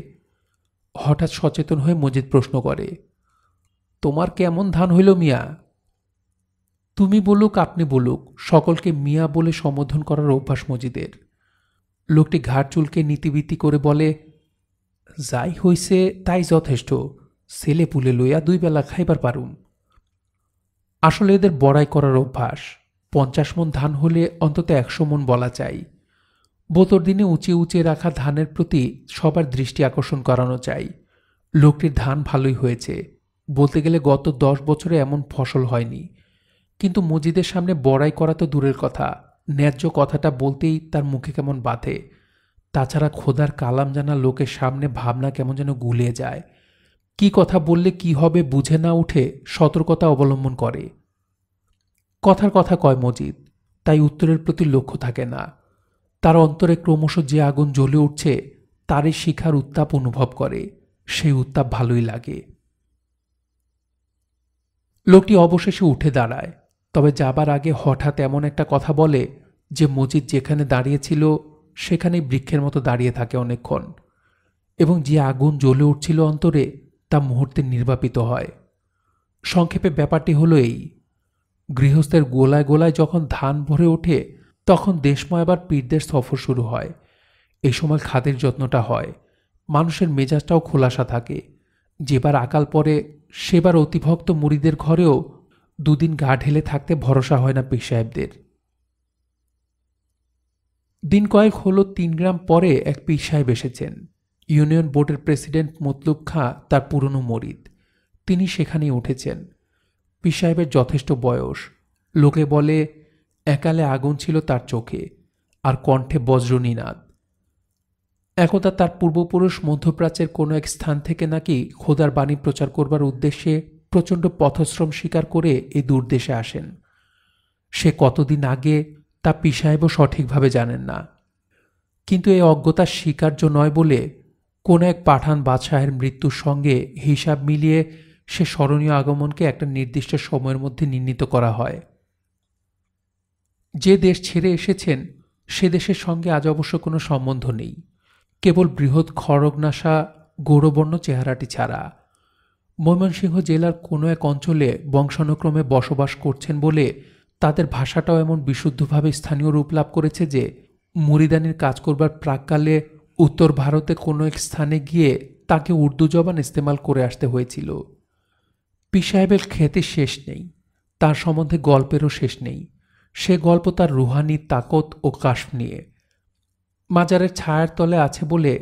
হঠাৎ সচেতন হয়ে মজিদ প্রশ্ন করে তোমার কেমন ধান হইল মিয়া তুমি বলুক আপনি বলুক সকলকে মিয়া বলে সম্বোধন করার অভ্যাস মজিদের লোকটি ঘাট চুলকে নীতিবীতি করে বলে যাই হইছে তাই যথেষ্ট ছেলে পুলে লইয়া দুই বেলা খাইবার পারুম আসলে এদের বড়াই করার অভ্যাস পঞ্চাশ মন ধান হলে অন্তত একশো মন বলা চাই বোতর দিনে উঁচে উঁচে রাখা ধানের প্রতি সবার দৃষ্টি আকর্ষণ করানো চাই লোকটির ধান ভালোই হয়েছে বলতে গেলে গত দশ বছরে এমন ফসল হয়নি কিন্তু মজিদের সামনে বড়াই করা তো দূরের কথা ন্যায্য কথাটা বলতেই তার মুখে কেমন বাঁধে তাছাড়া খোদার কালাম জানা লোকের সামনে ভাবনা কেমন যেন গুলিয়ে যায় কি কথা বললে কি হবে বুঝে না উঠে সতর্কতা অবলম্বন করে কথার কথা কয় মজিদ তাই উত্তরের প্রতি লক্ষ্য থাকে না তার অন্তরে ক্রমশ যে আগুন জ্বলে উঠছে তারই শিখার উত্তাপ অনুভব করে সেই উত্তাপ ভালোই লাগে লোকটি অবশেষে উঠে দাঁড়ায় তবে যাবার আগে হঠাৎ এমন একটা কথা বলে যে মজিদ যেখানে দাঁড়িয়েছিল সেখানেই বৃক্ষের মতো দাঁড়িয়ে থাকে অনেকক্ষণ এবং যে আগুন জ্বলে উঠছিল অন্তরে তা মুহূর্তে নির্বাপিত হয় সংক্ষেপে ব্যাপারটি হল এই গৃহস্থের গোলায় গোলায় যখন ধান ভরে ওঠে তখন দেশময় আবার পীরদের সফর শুরু হয় এ সময় খাদের যত্নটা হয় মানুষের মেজাজটাও খোলাসা থাকে যেবার আকাল পরে সেবার অতিভক্ত মুড়িদের ঘরেও দুদিন গা ঢেলে থাকতে ভরসা হয় না পীর সাহেবদের দিন কয়েক হলো তিন গ্রাম পরে এক পীর সাহেব এসেছেন ইউনিয়ন বোর্ডের প্রেসিডেন্ট মতলুব খাঁ তার পুরনো মরিদ তিনি সেখানেই উঠেছেন পীর সাহেবের যথেষ্ট বয়স লোকে বলে একালে আগুন ছিল তার চোখে আর কণ্ঠে বজ্রনীনাদ একদা তার পূর্বপুরুষ মধ্যপ্রাচ্যের কোনো এক স্থান থেকে নাকি খোদার বাণী প্রচার করবার উদ্দেশ্যে প্রচণ্ড পথশ্রম স্বীকার করে এই দূরদেশে আসেন সে কতদিন আগে তা পিসাহেবও সঠিকভাবে জানেন না কিন্তু এই অজ্ঞতা স্বীকার্য নয় বলে কোন এক পাঠান বাদশাহের মৃত্যুর সঙ্গে হিসাব মিলিয়ে সে স্মরণীয় আগমনকে একটা নির্দিষ্ট সময়ের মধ্যে নির্ণীত করা হয় যে দেশ ছেড়ে এসেছেন সে দেশের সঙ্গে আজ অবশ্য কোনো সম্বন্ধ নেই কেবল বৃহৎ খড়গনাশা গৌরবর্ণ চেহারাটি ছাড়া ময়মনসিংহ জেলার কোনো এক অঞ্চলে বংশানুক্রমে বসবাস করছেন বলে তাদের ভাষাটাও এমন বিশুদ্ধভাবে স্থানীয় রূপ লাভ করেছে যে মুরিদানির কাজ করবার প্রাককালে উত্তর ভারতে কোনো এক স্থানে গিয়ে তাকে উর্দু জবান ইস্তেমাল করে আসতে হয়েছিল পি সাহেবের খেতে শেষ নেই তার সম্বন্ধে গল্পেরও শেষ নেই সে গল্প তার রুহানি তাকত ও কাশ নিয়ে মাজারের ছায়ার তলে আছে বলে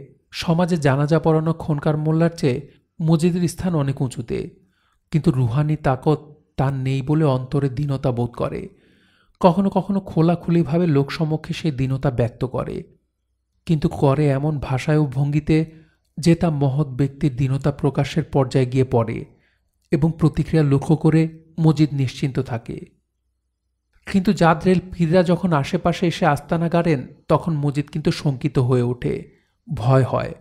সমাজে জানাজা পড়ানো খনকার মোল্লার চেয়ে মসজিদের স্থান অনেক উঁচুতে কিন্তু রুহানি তাকত তার নেই বলে অন্তরে দীনতা বোধ করে কখনো কখনো খোলাখুলিভাবে লোকসমক্ষে সেই দীনতা ব্যক্ত করে কিন্তু করে এমন ভাষায় ও ভঙ্গিতে যে তা মহৎ ব্যক্তির দীনতা প্রকাশের পর্যায়ে গিয়ে পড়ে এবং প্রতিক্রিয়া লক্ষ্য করে মজিদ নিশ্চিন্ত থাকে কিন্তু জাদরেল পীররা যখন আশেপাশে এসে আস্তানা গাড়েন তখন মজিদ কিন্তু শঙ্কিত হয়ে ওঠে ভয় হয়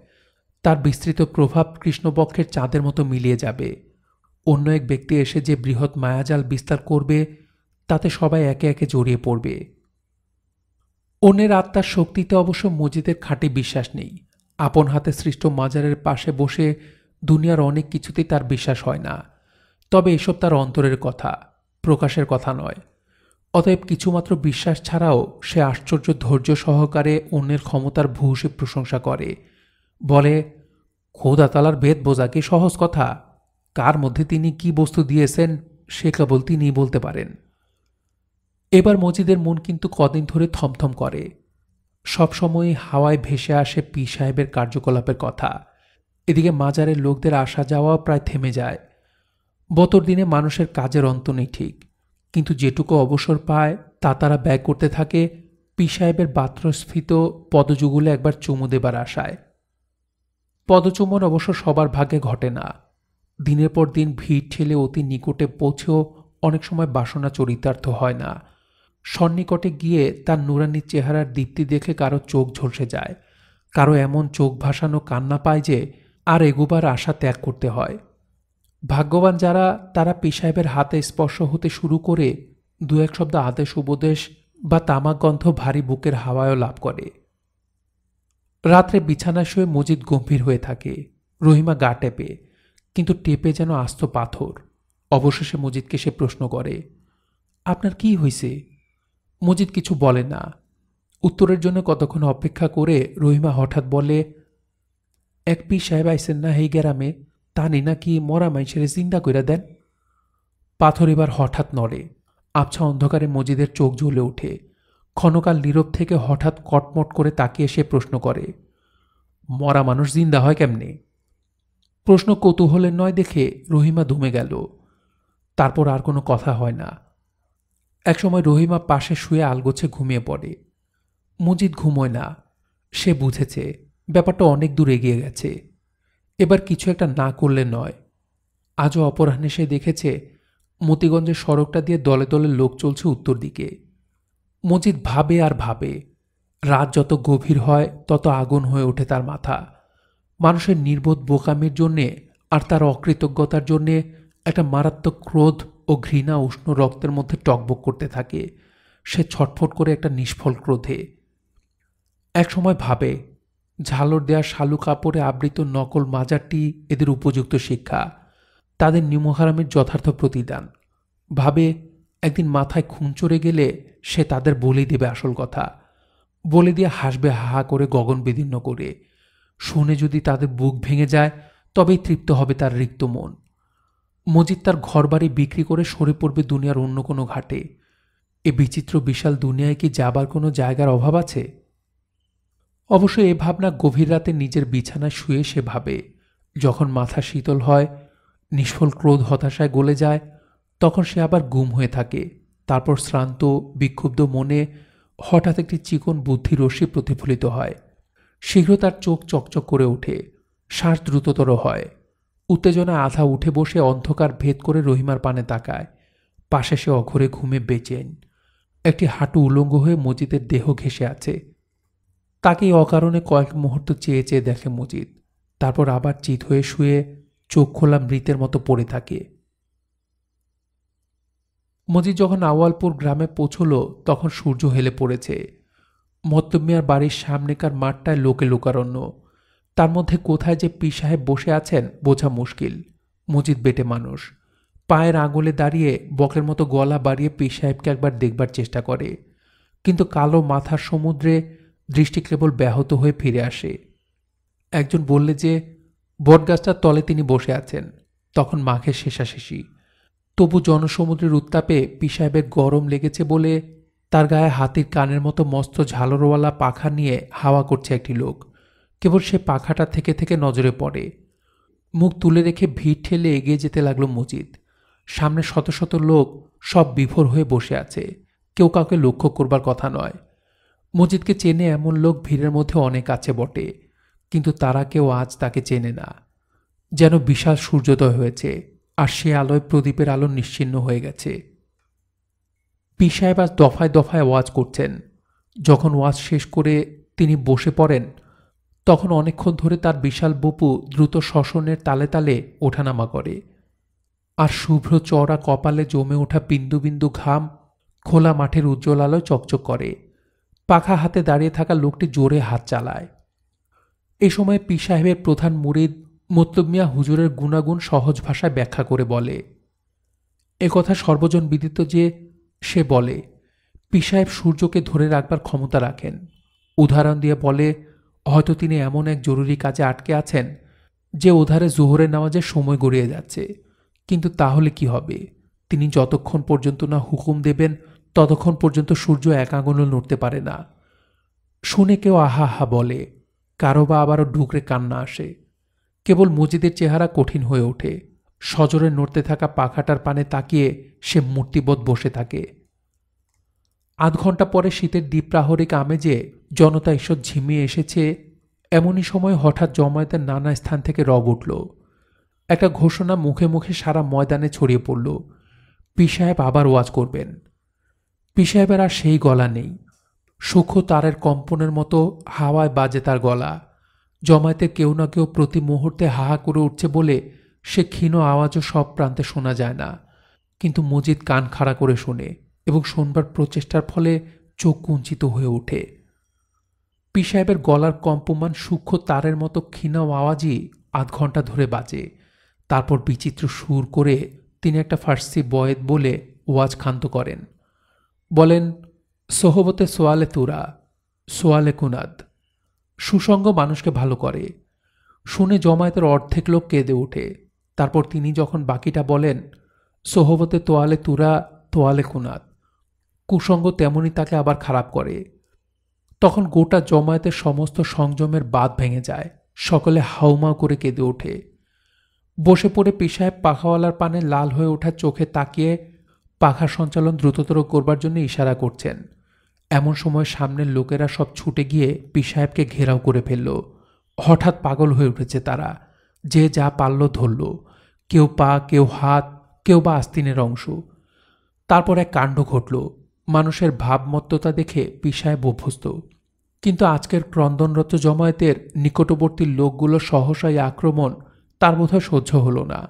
তার বিস্তৃত প্রভাব কৃষ্ণপক্ষের চাঁদের মতো মিলিয়ে যাবে অন্য এক ব্যক্তি এসে যে বৃহৎ মায়াজাল বিস্তার করবে তাতে সবাই একে একে জড়িয়ে পড়বে অন্যের আত্মার শক্তিতে অবশ্য মজিদের খাঁটি বিশ্বাস নেই আপন হাতে সৃষ্ট মাজারের পাশে বসে দুনিয়ার অনেক কিছুতেই তার বিশ্বাস হয় না তবে এসব তার অন্তরের কথা প্রকাশের কথা নয় অতএব কিছুমাত্র বিশ্বাস ছাড়াও সে আশ্চর্য ধৈর্য সহকারে অন্যের ক্ষমতার ভূষে প্রশংসা করে বলে খোদাতালার ভেদ বোঝা কি সহজ কথা কার মধ্যে তিনি কি বস্তু দিয়েছেন সে কেবল তিনি বলতে পারেন এবার মজিদের মন কিন্তু কদিন ধরে থমথম করে সবসময় হাওয়ায় ভেসে আসে পি সাহেবের কার্যকলাপের কথা এদিকে মাজারের লোকদের আসা যাওয়া প্রায় থেমে যায় বতর দিনে মানুষের কাজের অন্ত নেই ঠিক কিন্তু যেটুকু অবসর পায় তা তারা ব্যয় করতে থাকে পি সাহেবের বাত্রস্ফীত পদযুগুলে একবার চুমু দেবার আশায় পদচুম্বন অবশ্য সবার ভাগ্যে ঘটে না দিনের পর দিন ভিড় ঠেলে অতি নিকটে পৌঁছেও অনেক সময় বাসনা চরিতার্থ হয় না সন্নিকটে গিয়ে তার নুরানির চেহারার দীপ্তি দেখে কারো চোখ ঝলসে যায় কারো এমন চোখ ভাসানো কান্না পায় যে আর এগুবার আশা ত্যাগ করতে হয় ভাগ্যবান যারা তারা পেশাহের হাতে স্পর্শ হতে শুরু করে দু এক শব্দ আদেশ উপদেশ বা তামাক গন্ধ ভারী বুকের হাওয়ায়ও লাভ করে রাত্রে বিছানা শুয়ে মজিদ গম্ভীর হয়ে থাকে রহিমা গা টেপে কিন্তু টেপে যেন আস্ত পাথর অবশেষে মজিদকে সে প্রশ্ন করে আপনার কি হয়েছে মজিদ কিছু বলে না উত্তরের জন্য কতক্ষণ অপেক্ষা করে রহিমা হঠাৎ বলে এক পি সাহেব আইসেন না হেই গ্যারামে তানি নাকি মরা মাইসেরে জিন্দা করে দেন পাথর এবার হঠাৎ নড়ে আবছা অন্ধকারে মজিদের চোখ ঝুলে ওঠে ক্ষণকাল নীরব থেকে হঠাৎ কটমট করে তাকিয়ে সে প্রশ্ন করে মরা মানুষ জিন্দা হয় কেমনে প্রশ্ন কৌতূহলের নয় দেখে রহিমা দমে গেল তারপর আর কোনো কথা হয় না একসময় রহিমা পাশে শুয়ে আলগোছে ঘুমিয়ে পড়ে মজিদ ঘুমোয় না সে বুঝেছে ব্যাপারটা অনেক দূর এগিয়ে গেছে এবার কিছু একটা না করলে নয় আজও অপরাহ্নে সে দেখেছে মতিগঞ্জের সড়কটা দিয়ে দলে দলে লোক চলছে উত্তর দিকে মজিদ ভাবে আর ভাবে রাত যত গভীর হয় তত আগুন হয়ে ওঠে তার মাথা মানুষের নির্বোধ বোকামের জন্যে আর তার অকৃতজ্ঞতার জন্যে একটা মারাত্মক ক্রোধ ও ঘৃণা উষ্ণ রক্তের মধ্যে টকবক করতে থাকে সে ছটফট করে একটা নিষ্ফল ক্রোধে একসময় ভাবে ঝালর দেয়া শালু কাপড়ে আবৃত নকল মাজারটি এদের উপযুক্ত শিক্ষা তাদের নিমহারামের যথার্থ প্রতিদান ভাবে একদিন মাথায় খুন চড়ে গেলে সে তাদের বলে দেবে আসল কথা বলে দিয়ে হাসবে হাহা করে গগন বিদীর্ণ করে শুনে যদি তাদের বুক ভেঙে যায় তবেই তৃপ্ত হবে তার রিক্ত মন মজিদ তার ঘরবাড়ি বিক্রি করে সরে পড়বে দুনিয়ার অন্য কোনো ঘাটে এ বিচিত্র বিশাল দুনিয়ায় কি যাবার কোনো জায়গার অভাব আছে অবশ্য এ ভাবনা গভীর রাতে নিজের বিছানায় শুয়ে সে ভাবে যখন মাথা শীতল হয় নিষ্ফল ক্রোধ হতাশায় গলে যায় তখন সে আবার গুম হয়ে থাকে তারপর শ্রান্ত বিক্ষুব্ধ মনে হঠাৎ একটি চিকন বুদ্ধিরশ্মি প্রতিফলিত হয় শীঘ্র তার চোখ চকচক করে ওঠে শ্বাস দ্রুততর হয় উত্তেজনা আধা উঠে বসে অন্ধকার ভেদ করে রহিমার পানে তাকায় পাশে সে অঘরে ঘুমে বেচেন একটি হাঁটু উলঙ্গ হয়ে মজিদের দেহ ঘেসে আছে তাকে অকারণে কয়েক মুহূর্ত চেয়ে চেয়ে দেখে মজিদ তারপর আবার চিত হয়ে শুয়ে চোখ খোলা মৃতের মতো পড়ে থাকে মজিদ যখন আওয়ালপুর গ্রামে পৌঁছল তখন সূর্য হেলে পড়েছে মত্তমিয়ার বাড়ির সামনেকার মাঠটায় লোকে লোকারণ্য তার মধ্যে কোথায় যে পি সাহেব বসে আছেন বোঝা মুশকিল মজিদ বেটে মানুষ পায়ের আঙুলে দাঁড়িয়ে বকের মতো গলা বাড়িয়ে পি সাহেবকে একবার দেখবার চেষ্টা করে কিন্তু কালো মাথার সমুদ্রে দৃষ্টি কেবল ব্যাহত হয়ে ফিরে আসে একজন বললে যে বটগাছটার তলে তিনি বসে আছেন তখন মাঘের শেষাশেষি তবু জনসমুদ্রের উত্তাপে পিসাহেবের গরম লেগেছে বলে তার গায়ে হাতির কানের মতো মস্ত ঝালরওয়ালা পাখা নিয়ে হাওয়া করছে একটি লোক কেবল সে পাখাটা থেকে থেকে নজরে পড়ে মুখ তুলে রেখে ভিড় ঠেলে এগিয়ে যেতে লাগলো মজিদ সামনে শত শত লোক সব বিভোর হয়ে বসে আছে কেউ কাউকে লক্ষ্য করবার কথা নয় মজিদকে চেনে এমন লোক ভিড়ের মধ্যে অনেক আছে বটে কিন্তু তারা কেউ আজ তাকে চেনে না যেন বিশাল সূর্যোদয় হয়েছে আর সে আলোয় প্রদীপের আলো নিশ্চিন্ন হয়ে গেছে পি সাহেব আজ দফায় দফায় ওয়াজ করছেন যখন ওয়াজ শেষ করে তিনি বসে পড়েন তখন অনেকক্ষণ ধরে তার বিশাল বপু দ্রুত শ্বসনের তালে তালে ওঠানামা করে আর শুভ্র চওড়া কপালে জমে ওঠা বিন্দু বিন্দু ঘাম খোলা মাঠের উজ্জ্বল আলোয় চকচক করে পাখা হাতে দাঁড়িয়ে থাকা লোকটি জোরে হাত চালায় এ সময় পি সাহেবের প্রধান মুরিদ মতলব মিয়া হুজুরের গুণাগুণ সহজ ভাষায় ব্যাখ্যা করে বলে কথা সর্বজন বিদিত যে সে বলে পিসাহেব সূর্যকে ধরে রাখবার ক্ষমতা রাখেন উদাহরণ দিয়ে বলে হয়তো তিনি এমন এক জরুরি কাজে আটকে আছেন যে ওধারে জোহরের নামাজে সময় গড়িয়ে যাচ্ছে কিন্তু তাহলে কি হবে তিনি যতক্ষণ পর্যন্ত না হুকুম দেবেন ততক্ষণ পর্যন্ত সূর্য একাঙ্গল নড়তে পারে না শুনে কেউ আহা আহা বলে কারো বা আবারও ঢুকরে কান্না আসে কেবল মজিদের চেহারা কঠিন হয়ে ওঠে সজরে নড়তে থাকা পাখাটার পানে তাকিয়ে সে মূর্তিবোধ বসে থাকে আধ ঘন্টা পরে শীতের দ্বীপ্রাহরিক আমেজে জনতা ঈশ্বর ঝিমিয়ে এসেছে এমনই সময় হঠাৎ জমায়েতের নানা স্থান থেকে রব উঠল একটা ঘোষণা মুখে মুখে সারা ময়দানে ছড়িয়ে পড়ল পি সাহেব আবার ওয়াজ করবেন পি সাহেবের আর সেই গলা নেই সূক্ষ্ম তারের কম্পনের মতো হাওয়ায় বাজে তার গলা জমায়েতে কেউ না কেউ প্রতি মুহূর্তে হাহা করে উঠছে বলে সে ক্ষীণ আওয়াজও সব প্রান্তে শোনা যায় না কিন্তু মজিদ কান খাড়া করে শোনে এবং শোনবার প্রচেষ্টার ফলে চোখ কুঞ্চিত হয়ে ওঠে সাহেবের গলার কম্পমান সূক্ষ্ম তারের মতো ক্ষীণ আওয়াজই আধ ঘন্টা ধরে বাজে তারপর বিচিত্র সুর করে তিনি একটা ফার্সি বয়েদ বলে ওয়াজ খান্ত করেন বলেন সোহবতে সোয়ালে তুরা সোয়ালে কুনাদ সুসঙ্গ মানুষকে ভালো করে শুনে জমায়েতের অর্ধেক লোক কেঁদে ওঠে তারপর তিনি যখন বাকিটা বলেন সোহবতে তোয়ালে তুরা তোয়ালে কুনাত কুসঙ্গ তেমনি তাকে আবার খারাপ করে তখন গোটা জমায়েতের সমস্ত সংযমের বাদ ভেঙে যায় সকলে হাউমা করে কেঁদে ওঠে বসে পড়ে পিসায় পাখাওয়ালার পানে লাল হয়ে ওঠা চোখে তাকিয়ে পাখা সঞ্চালন দ্রুততর করবার জন্য ইশারা করছেন এমন সময় সামনের লোকেরা সব ছুটে গিয়ে পীর সাহেবকে ঘেরাও করে ফেলল হঠাৎ পাগল হয়ে উঠেছে তারা যে যা পারল ধরল কেউ পা কেউ হাত কেউ বা আস্তিনের অংশ তারপর এক কাণ্ড ঘটল মানুষের ভাবমত্ততা দেখে পীর সাহেব অভ্যস্ত কিন্তু আজকের ক্রন্দনরত জমায়েতের নিকটবর্তী লোকগুলো সহসাই আক্রমণ তার বোধহয় সহ্য হল না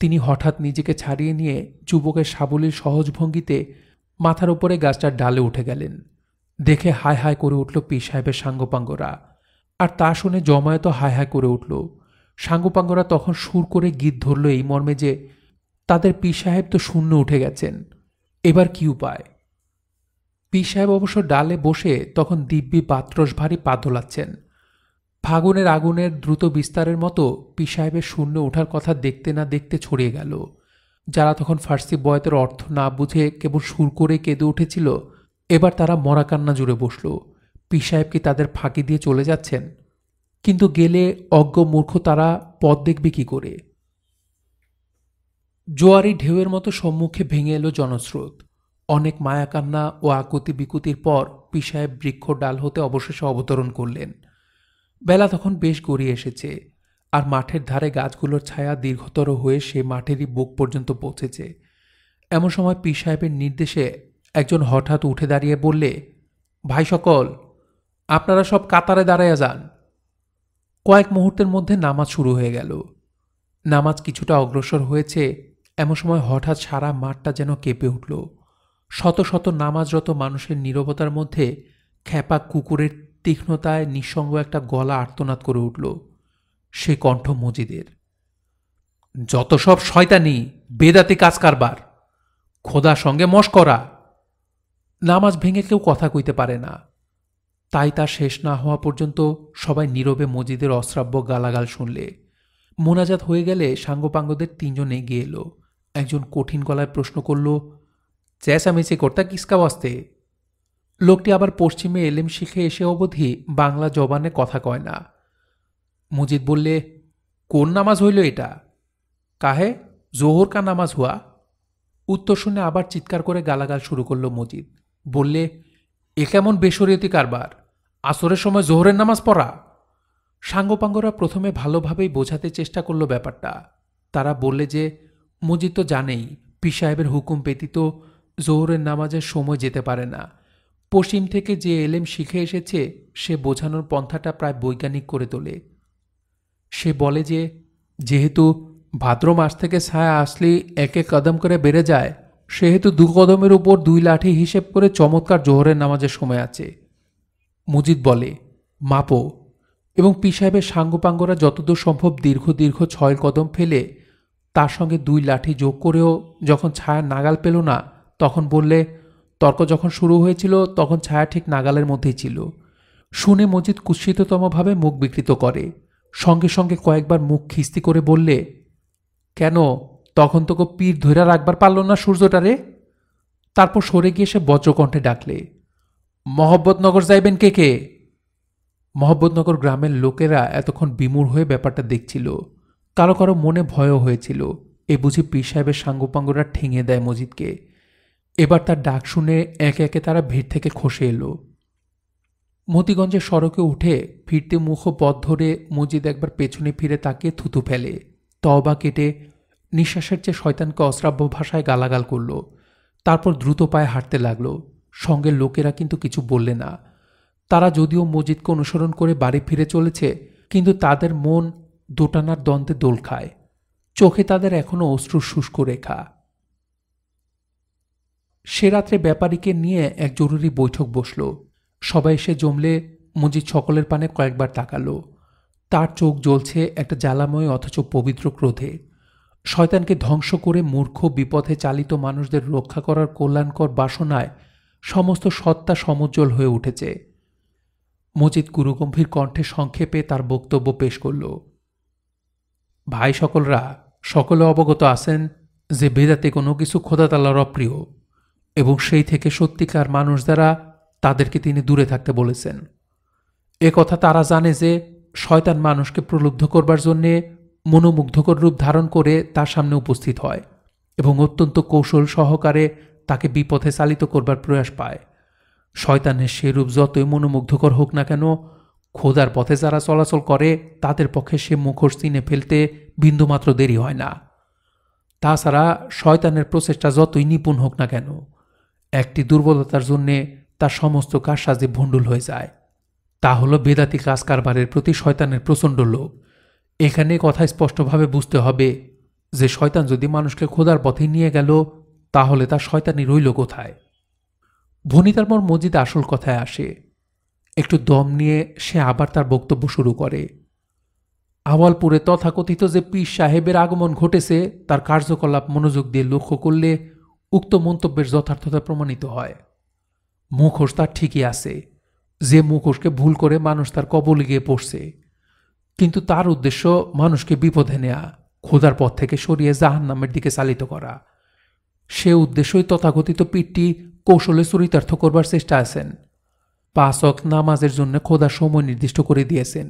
তিনি হঠাৎ নিজেকে ছাড়িয়ে নিয়ে যুবকের সাবলীর সহজ ভঙ্গিতে মাথার উপরে গাছটার ডালে উঠে গেলেন দেখে হায় হায় করে উঠল পি সাহেবের সাঙ্গপাঙ্গরা আর তা শুনে জমায়েত হায় হায় করে উঠল সাঙ্গপাঙ্গরা তখন সুর করে গীত ধরল এই মর্মে যে তাদের পি সাহেব তো শূন্য উঠে গেছেন এবার কি উপায় পি সাহেব অবশ্য ডালে বসে তখন দিব্যি পাত্রস ভারী পা ধোলাচ্ছেন ফাগুনের আগুনের দ্রুত বিস্তারের মতো পি সাহেবের শূন্য ওঠার কথা দেখতে না দেখতে ছড়িয়ে গেল যারা তখন ফার্সি বয়তের অর্থ না বুঝে কেবল সুর করে কেঁদে উঠেছিল এবার তারা মরাকান্না জুড়ে বসল পি সাহেব কি তাদের ফাঁকি দিয়ে চলে যাচ্ছেন কিন্তু গেলে অজ্ঞ মূর্খ তারা পথ দেখবে কি করে জোয়ারি ঢেউয়ের মতো সম্মুখে ভেঙে এলো জনস্রোত অনেক মায়াকান্না ও আকুতি বিকুতির পর পি সাহেব বৃক্ষ ডাল হতে অবশেষে অবতরণ করলেন বেলা তখন বেশ গড়িয়ে এসেছে আর মাঠের ধারে গাছগুলোর ছায়া দীর্ঘতর হয়ে সে মাঠেরই বুক পর্যন্ত পৌঁছেছে এমন সময় পি সাহেবের নির্দেশে একজন হঠাৎ উঠে দাঁড়িয়ে বললে ভাই সকল আপনারা সব কাতারে দাঁড়াইয়া যান কয়েক মুহূর্তের মধ্যে নামাজ শুরু হয়ে গেল নামাজ কিছুটা অগ্রসর হয়েছে এমন সময় হঠাৎ সারা মাঠটা যেন কেঁপে উঠল শত শত নামাজরত মানুষের নীরবতার মধ্যে খ্যাপা কুকুরের তীক্ষ্ণতায় নিঃসঙ্গ একটা গলা আর্তনাদ করে উঠল সে কণ্ঠ মজিদের যত সব শয়তানি বেদাতি কাজ কারবার খোদা সঙ্গে করা নামাজ ভেঙে কেউ কথা কইতে পারে না তাই তা শেষ না হওয়া পর্যন্ত সবাই নীরবে মজিদের অশ্রাব্য গালাগাল শুনলে মোনাজাত হয়ে গেলে সাঙ্গপাঙ্গদের তিনজন এগিয়ে এলো একজন কঠিন গলায় প্রশ্ন করল মেসে কর্তা কিসকা বস্তে লোকটি আবার পশ্চিমে এলেম শিখে এসে অবধি বাংলা জবানে কথা কয় না মুজিদ বললে কোন নামাজ হইল এটা কাহে জোহর কা নামাজ হুয়া উত্তর শুনে আবার চিৎকার করে গালাগাল শুরু করল মজিদ বললে এ কেমন বেসরিয়তি কারবার আসরের সময় জোহরের নামাজ পড়া সাঙ্গপাঙ্গরা প্রথমে ভালোভাবেই বোঝাতে চেষ্টা করলো ব্যাপারটা তারা বললে যে মজিদ তো জানেই পি সাহেবের হুকুম ব্যতীত জোহরের নামাজের সময় যেতে পারে না পশ্চিম থেকে যে এলেম শিখে এসেছে সে বোঝানোর পন্থাটা প্রায় বৈজ্ঞানিক করে তোলে সে বলে যে যেহেতু ভাদ্র মাস থেকে ছায়া আসলেই একে কদম করে বেড়ে যায় সেহেতু দু কদমের উপর দুই লাঠি হিসেব করে চমৎকার জোহরের নামাজের সময় আছে মুজিদ বলে মাপো এবং পিসাহেবের সাঙ্গপাঙ্গরা যতদূর সম্ভব দীর্ঘ দীর্ঘ ছয় কদম ফেলে তার সঙ্গে দুই লাঠি যোগ করেও যখন ছায়া নাগাল পেল না তখন বললে তর্ক যখন শুরু হয়েছিল তখন ছায়া ঠিক নাগালের মধ্যেই ছিল শুনে মজিদ কুৎসিততমভাবে মুখ বিকৃত করে সঙ্গে সঙ্গে কয়েকবার মুখ খিস্তি করে বললে কেন তখন তোকে পীর ধৈরা রাখবার পারল না সূর্যটারে তারপর সরে গিয়ে সে বজ্রকণ্ঠে ডাকলে মহব্বতনগর যাইবেন কে কে মহব্বতনগর গ্রামের লোকেরা এতক্ষণ বিমূর হয়ে ব্যাপারটা দেখছিল কারো কারো মনে ভয়ও হয়েছিল এ বুঝি পীর সাহেবের সাঙ্গপাঙ্গরা ঠেঙে দেয় মজিদকে এবার তার ডাক শুনে একে একে তারা ভিড় থেকে খসে এলো মতিগঞ্জের সড়কে উঠে ফিরতে মুখ পথ ধরে মজিদ একবার পেছনে ফিরে তাকে থুতু ফেলে তবা কেটে নিঃশ্বাসের চেয়ে শয়তানকে অশ্রাব্য ভাষায় গালাগাল করল তারপর দ্রুত পায়ে হাঁটতে লাগলো সঙ্গে লোকেরা কিন্তু কিছু বললে না তারা যদিও মজিদকে অনুসরণ করে বাড়ি ফিরে চলেছে কিন্তু তাদের মন দোটানার দন্তে দোল খায় চোখে তাদের এখনও অশ্রু শুষ্ক রেখা সে রাত্রে ব্যাপারীকে নিয়ে এক জরুরি বৈঠক বসল সবাই এসে জমলে মজিদ সকলের পানে কয়েকবার তাকালো তার চোখ জ্বলছে একটা জ্বালাময় অথচ পবিত্র ক্রোধে শয়তানকে ধ্বংস করে মূর্খ বিপথে চালিত মানুষদের রক্ষা করার কল্যাণকর বাসনায় সমস্ত সত্তা সমুজ্জ্বল হয়ে উঠেছে মজিদ গুরুগম্ভীর কণ্ঠে সংক্ষেপে তার বক্তব্য পেশ করল ভাই সকলরা সকলে অবগত আছেন যে বেদাতে কোনো কিছু খোদাতালার অপ্রিয় এবং সেই থেকে সত্যিকার মানুষ দ্বারা তাদেরকে তিনি দূরে থাকতে বলেছেন এ কথা তারা জানে যে শয়তান মানুষকে প্রলুব্ধ করবার জন্যে মনোমুগ্ধকর রূপ ধারণ করে তার সামনে উপস্থিত হয় এবং অত্যন্ত কৌশল সহকারে তাকে বিপথে চালিত করবার প্রয়াস পায় শয়তানের সে রূপ যতই মনোমুগ্ধকর হোক না কেন খোদার পথে যারা চলাচল করে তাদের পক্ষে সে মুখোশ চিনে ফেলতে বিন্দুমাত্র দেরি হয় না তাছাড়া শয়তানের প্রচেষ্টা যতই নিপুণ হোক না কেন একটি দুর্বলতার জন্যে তার সমস্ত কাজ সাজে ভণ্ডুল হয়ে যায় তা হলো বেদাতি কাজ কারবারের প্রতি শয়তানের প্রচণ্ড লোভ এখানে কথা স্পষ্টভাবে বুঝতে হবে যে শয়তান যদি মানুষকে খোদার পথে নিয়ে গেল তাহলে তার শয়তানি রইল কোথায় ভনিতার পর মজিদ আসল কথায় আসে একটু দম নিয়ে সে আবার তার বক্তব্য শুরু করে আওয়ালপুরে তথাকথিত যে পীর সাহেবের আগমন ঘটেছে তার কার্যকলাপ মনোযোগ দিয়ে লক্ষ্য করলে উক্ত মন্তব্যের যথার্থতা প্রমাণিত হয় মুখোশ তার ঠিকই আছে যে মুখোশকে ভুল করে মানুষ তার কবলে গিয়ে পড়ছে কিন্তু তার উদ্দেশ্য মানুষকে বিপদে নেয়া খোদার পথ থেকে সরিয়ে জাহান নামের দিকে চালিত করা সে উদ্দেশ্যই তথাকথিত পীরটি কৌশলে চরিতার্থ করবার চেষ্টা আছেন পাঁচ নামাজের জন্য খোদা সময় নির্দিষ্ট করে দিয়েছেন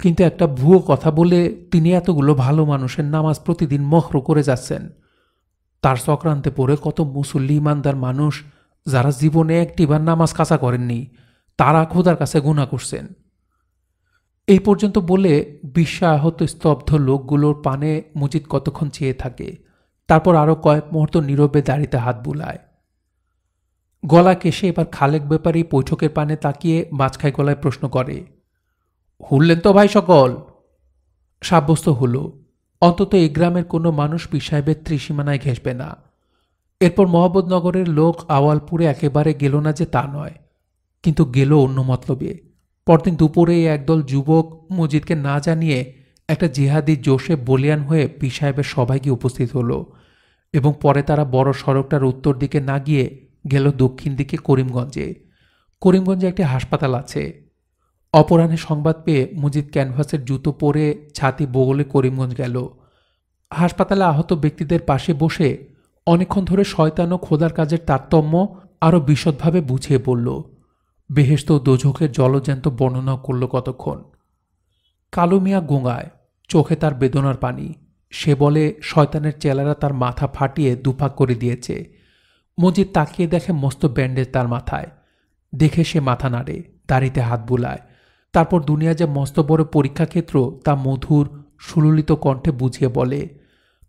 কিন্তু একটা ভুয়ো কথা বলে তিনি এতগুলো ভালো মানুষের নামাজ প্রতিদিন মখর করে যাচ্ছেন তার চক্রান্তে পড়ে কত মুসল্লি ইমানদার মানুষ যারা জীবনে একটিবার নামাজ কাঁচা করেননি তারা খোদার কাছে গুণা করছেন এই পর্যন্ত বলে বিশ্বাহত স্তব্ধ লোকগুলোর পানে মুজিদ কতক্ষণ চেয়ে থাকে তারপর আরও কয়েক মুহূর্ত নীরবে দাঁড়িতে হাত বুলায় গলা কেশে এবার খালেক ব্যাপারী বৈঠকের পানে তাকিয়ে মাঝখায় গলায় প্রশ্ন করে হুললেন তো ভাই সকল সাব্যস্ত হল অন্তত এই গ্রামের কোনো মানুষ পিসাহেবের ত্রিসীমানায় ঘেঁষবে না এরপর মহব্বতনগরের লোক আওয়ালপুরে একেবারে গেল না যে তা নয় কিন্তু গেল অন্য মতলবে পরদিন দুপুরে একদল যুবক মজিদকে না জানিয়ে একটা জিহাদি জোশে বলিয়ান হয়ে পি সাহেবের সভায় গিয়ে উপস্থিত হলো এবং পরে তারা বড় সড়কটার উত্তর দিকে না গিয়ে গেল দক্ষিণ দিকে করিমগঞ্জে করিমগঞ্জে একটি হাসপাতাল আছে অপরাহ্নে সংবাদ পেয়ে মুজিদ ক্যানভাসের জুতো পরে ছাতি বগলে করিমগঞ্জ গেল হাসপাতালে আহত ব্যক্তিদের পাশে বসে অনেকক্ষণ ধরে শয়তান ও খোদার কাজের তারতম্য আরও বিশদভাবে বুঝিয়ে পড়ল বেহেস্ত দোঝোখের জলজ্যান্ত বর্ণনা করল কতক্ষণ কালো মিয়া গোঙায় চোখে তার বেদনার পানি সে বলে শয়তানের চেলারা তার মাথা ফাটিয়ে দুপাক করে দিয়েছে মজিদ তাকিয়ে দেখে মস্ত ব্যান্ডেজ তার মাথায় দেখে সে মাথা নাড়ে দাড়িতে হাত বুলায় তারপর দুনিয়া যে মস্ত বড় পরীক্ষাক্ষেত্র তা মধুর সুললিত কণ্ঠে বুঝিয়ে বলে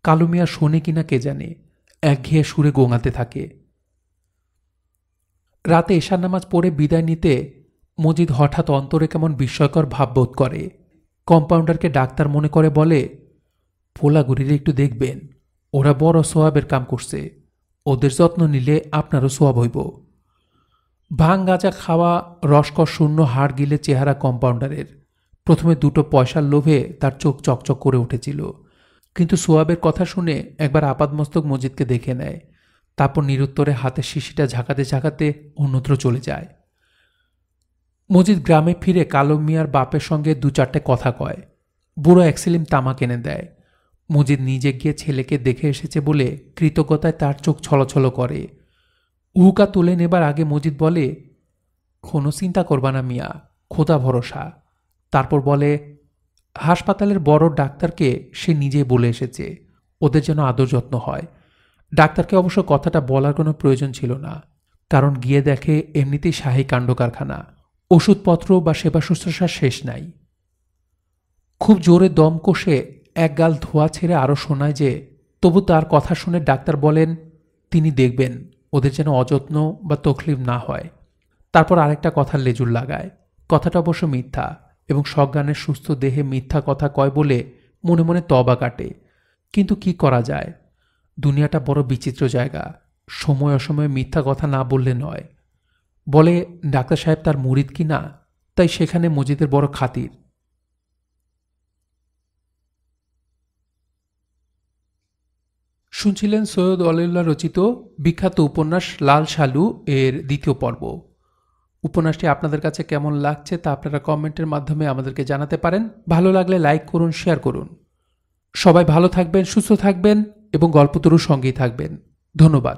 কালুমিয়া শোনে কিনা কে জানে একঘেয়ে সুরে গোঙাতে থাকে রাতে এশার নামাজ পড়ে বিদায় নিতে মজিদ হঠাৎ অন্তরে কেমন বিস্ময়কর ভাববোধ করে কম্পাউন্ডারকে ডাক্তার মনে করে বলে ফোলাগুড়িরে একটু দেখবেন ওরা বড় সোয়াবের কাম করছে ওদের যত্ন নিলে আপনারও সোয়াব হইব ভাং গাঁজা খাওয়া রসকর শূন্য হাড় গিলে চেহারা কম্পাউন্ডারের প্রথমে দুটো পয়সার লোভে তার চোখ চকচক করে উঠেছিল কিন্তু সোয়াবের কথা শুনে একবার আপাদমস্তক মজিদকে দেখে নেয় তারপর নিরুত্তরে হাতে শিশিটা ঝাঁকাতে ঝাঁকাতে অন্যত্র চলে যায় মজিদ গ্রামে ফিরে কালো মিয়ার বাপের সঙ্গে দু চারটে কথা কয় বুড়ো একসিলিম তামা কেনে দেয় মজিদ নিজে গিয়ে ছেলেকে দেখে এসেছে বলে কৃতজ্ঞতায় তার চোখ ছলছল করে উহুকা তুলে নেবার আগে মজিদ বলে কোনো চিন্তা করবা না মিয়া খোদা ভরসা তারপর বলে হাসপাতালের বড় ডাক্তারকে সে নিজে বলে এসেছে ওদের যেন আদর যত্ন হয় ডাক্তারকে অবশ্য কথাটা বলার কোনো প্রয়োজন ছিল না কারণ গিয়ে দেখে এমনিতেই শাহী কাণ্ড কারখানা ওষুধপত্র বা সেবা শুশ্রূষা শেষ নাই খুব জোরে দম কষে এক গাল ধোয়া ছেড়ে আরও শোনায় যে তবু তার কথা শুনে ডাক্তার বলেন তিনি দেখবেন ওদের যেন অযত্ন বা তকলিফ না হয় তারপর আরেকটা কথা লেজুর লাগায় কথাটা অবশ্য মিথ্যা এবং সজ্ঞানের সুস্থ দেহে মিথ্যা কথা কয় বলে মনে মনে তবা কাটে কিন্তু কি করা যায় দুনিয়াটা বড় বিচিত্র জায়গা সময় অসময়ে মিথ্যা কথা না বললে নয় বলে ডাক্তার সাহেব তার মুরিদ কি না তাই সেখানে মজিদের বড় খাতির শুনছিলেন সৈয়দ অলিউল্লাহ রচিত বিখ্যাত উপন্যাস লাল শালু এর দ্বিতীয় পর্ব উপন্যাসটি আপনাদের কাছে কেমন লাগছে তা আপনারা কমেন্টের মাধ্যমে আমাদেরকে জানাতে পারেন ভালো লাগলে লাইক করুন শেয়ার করুন সবাই ভালো থাকবেন সুস্থ থাকবেন এবং গল্পতরুর সঙ্গেই থাকবেন ধন্যবাদ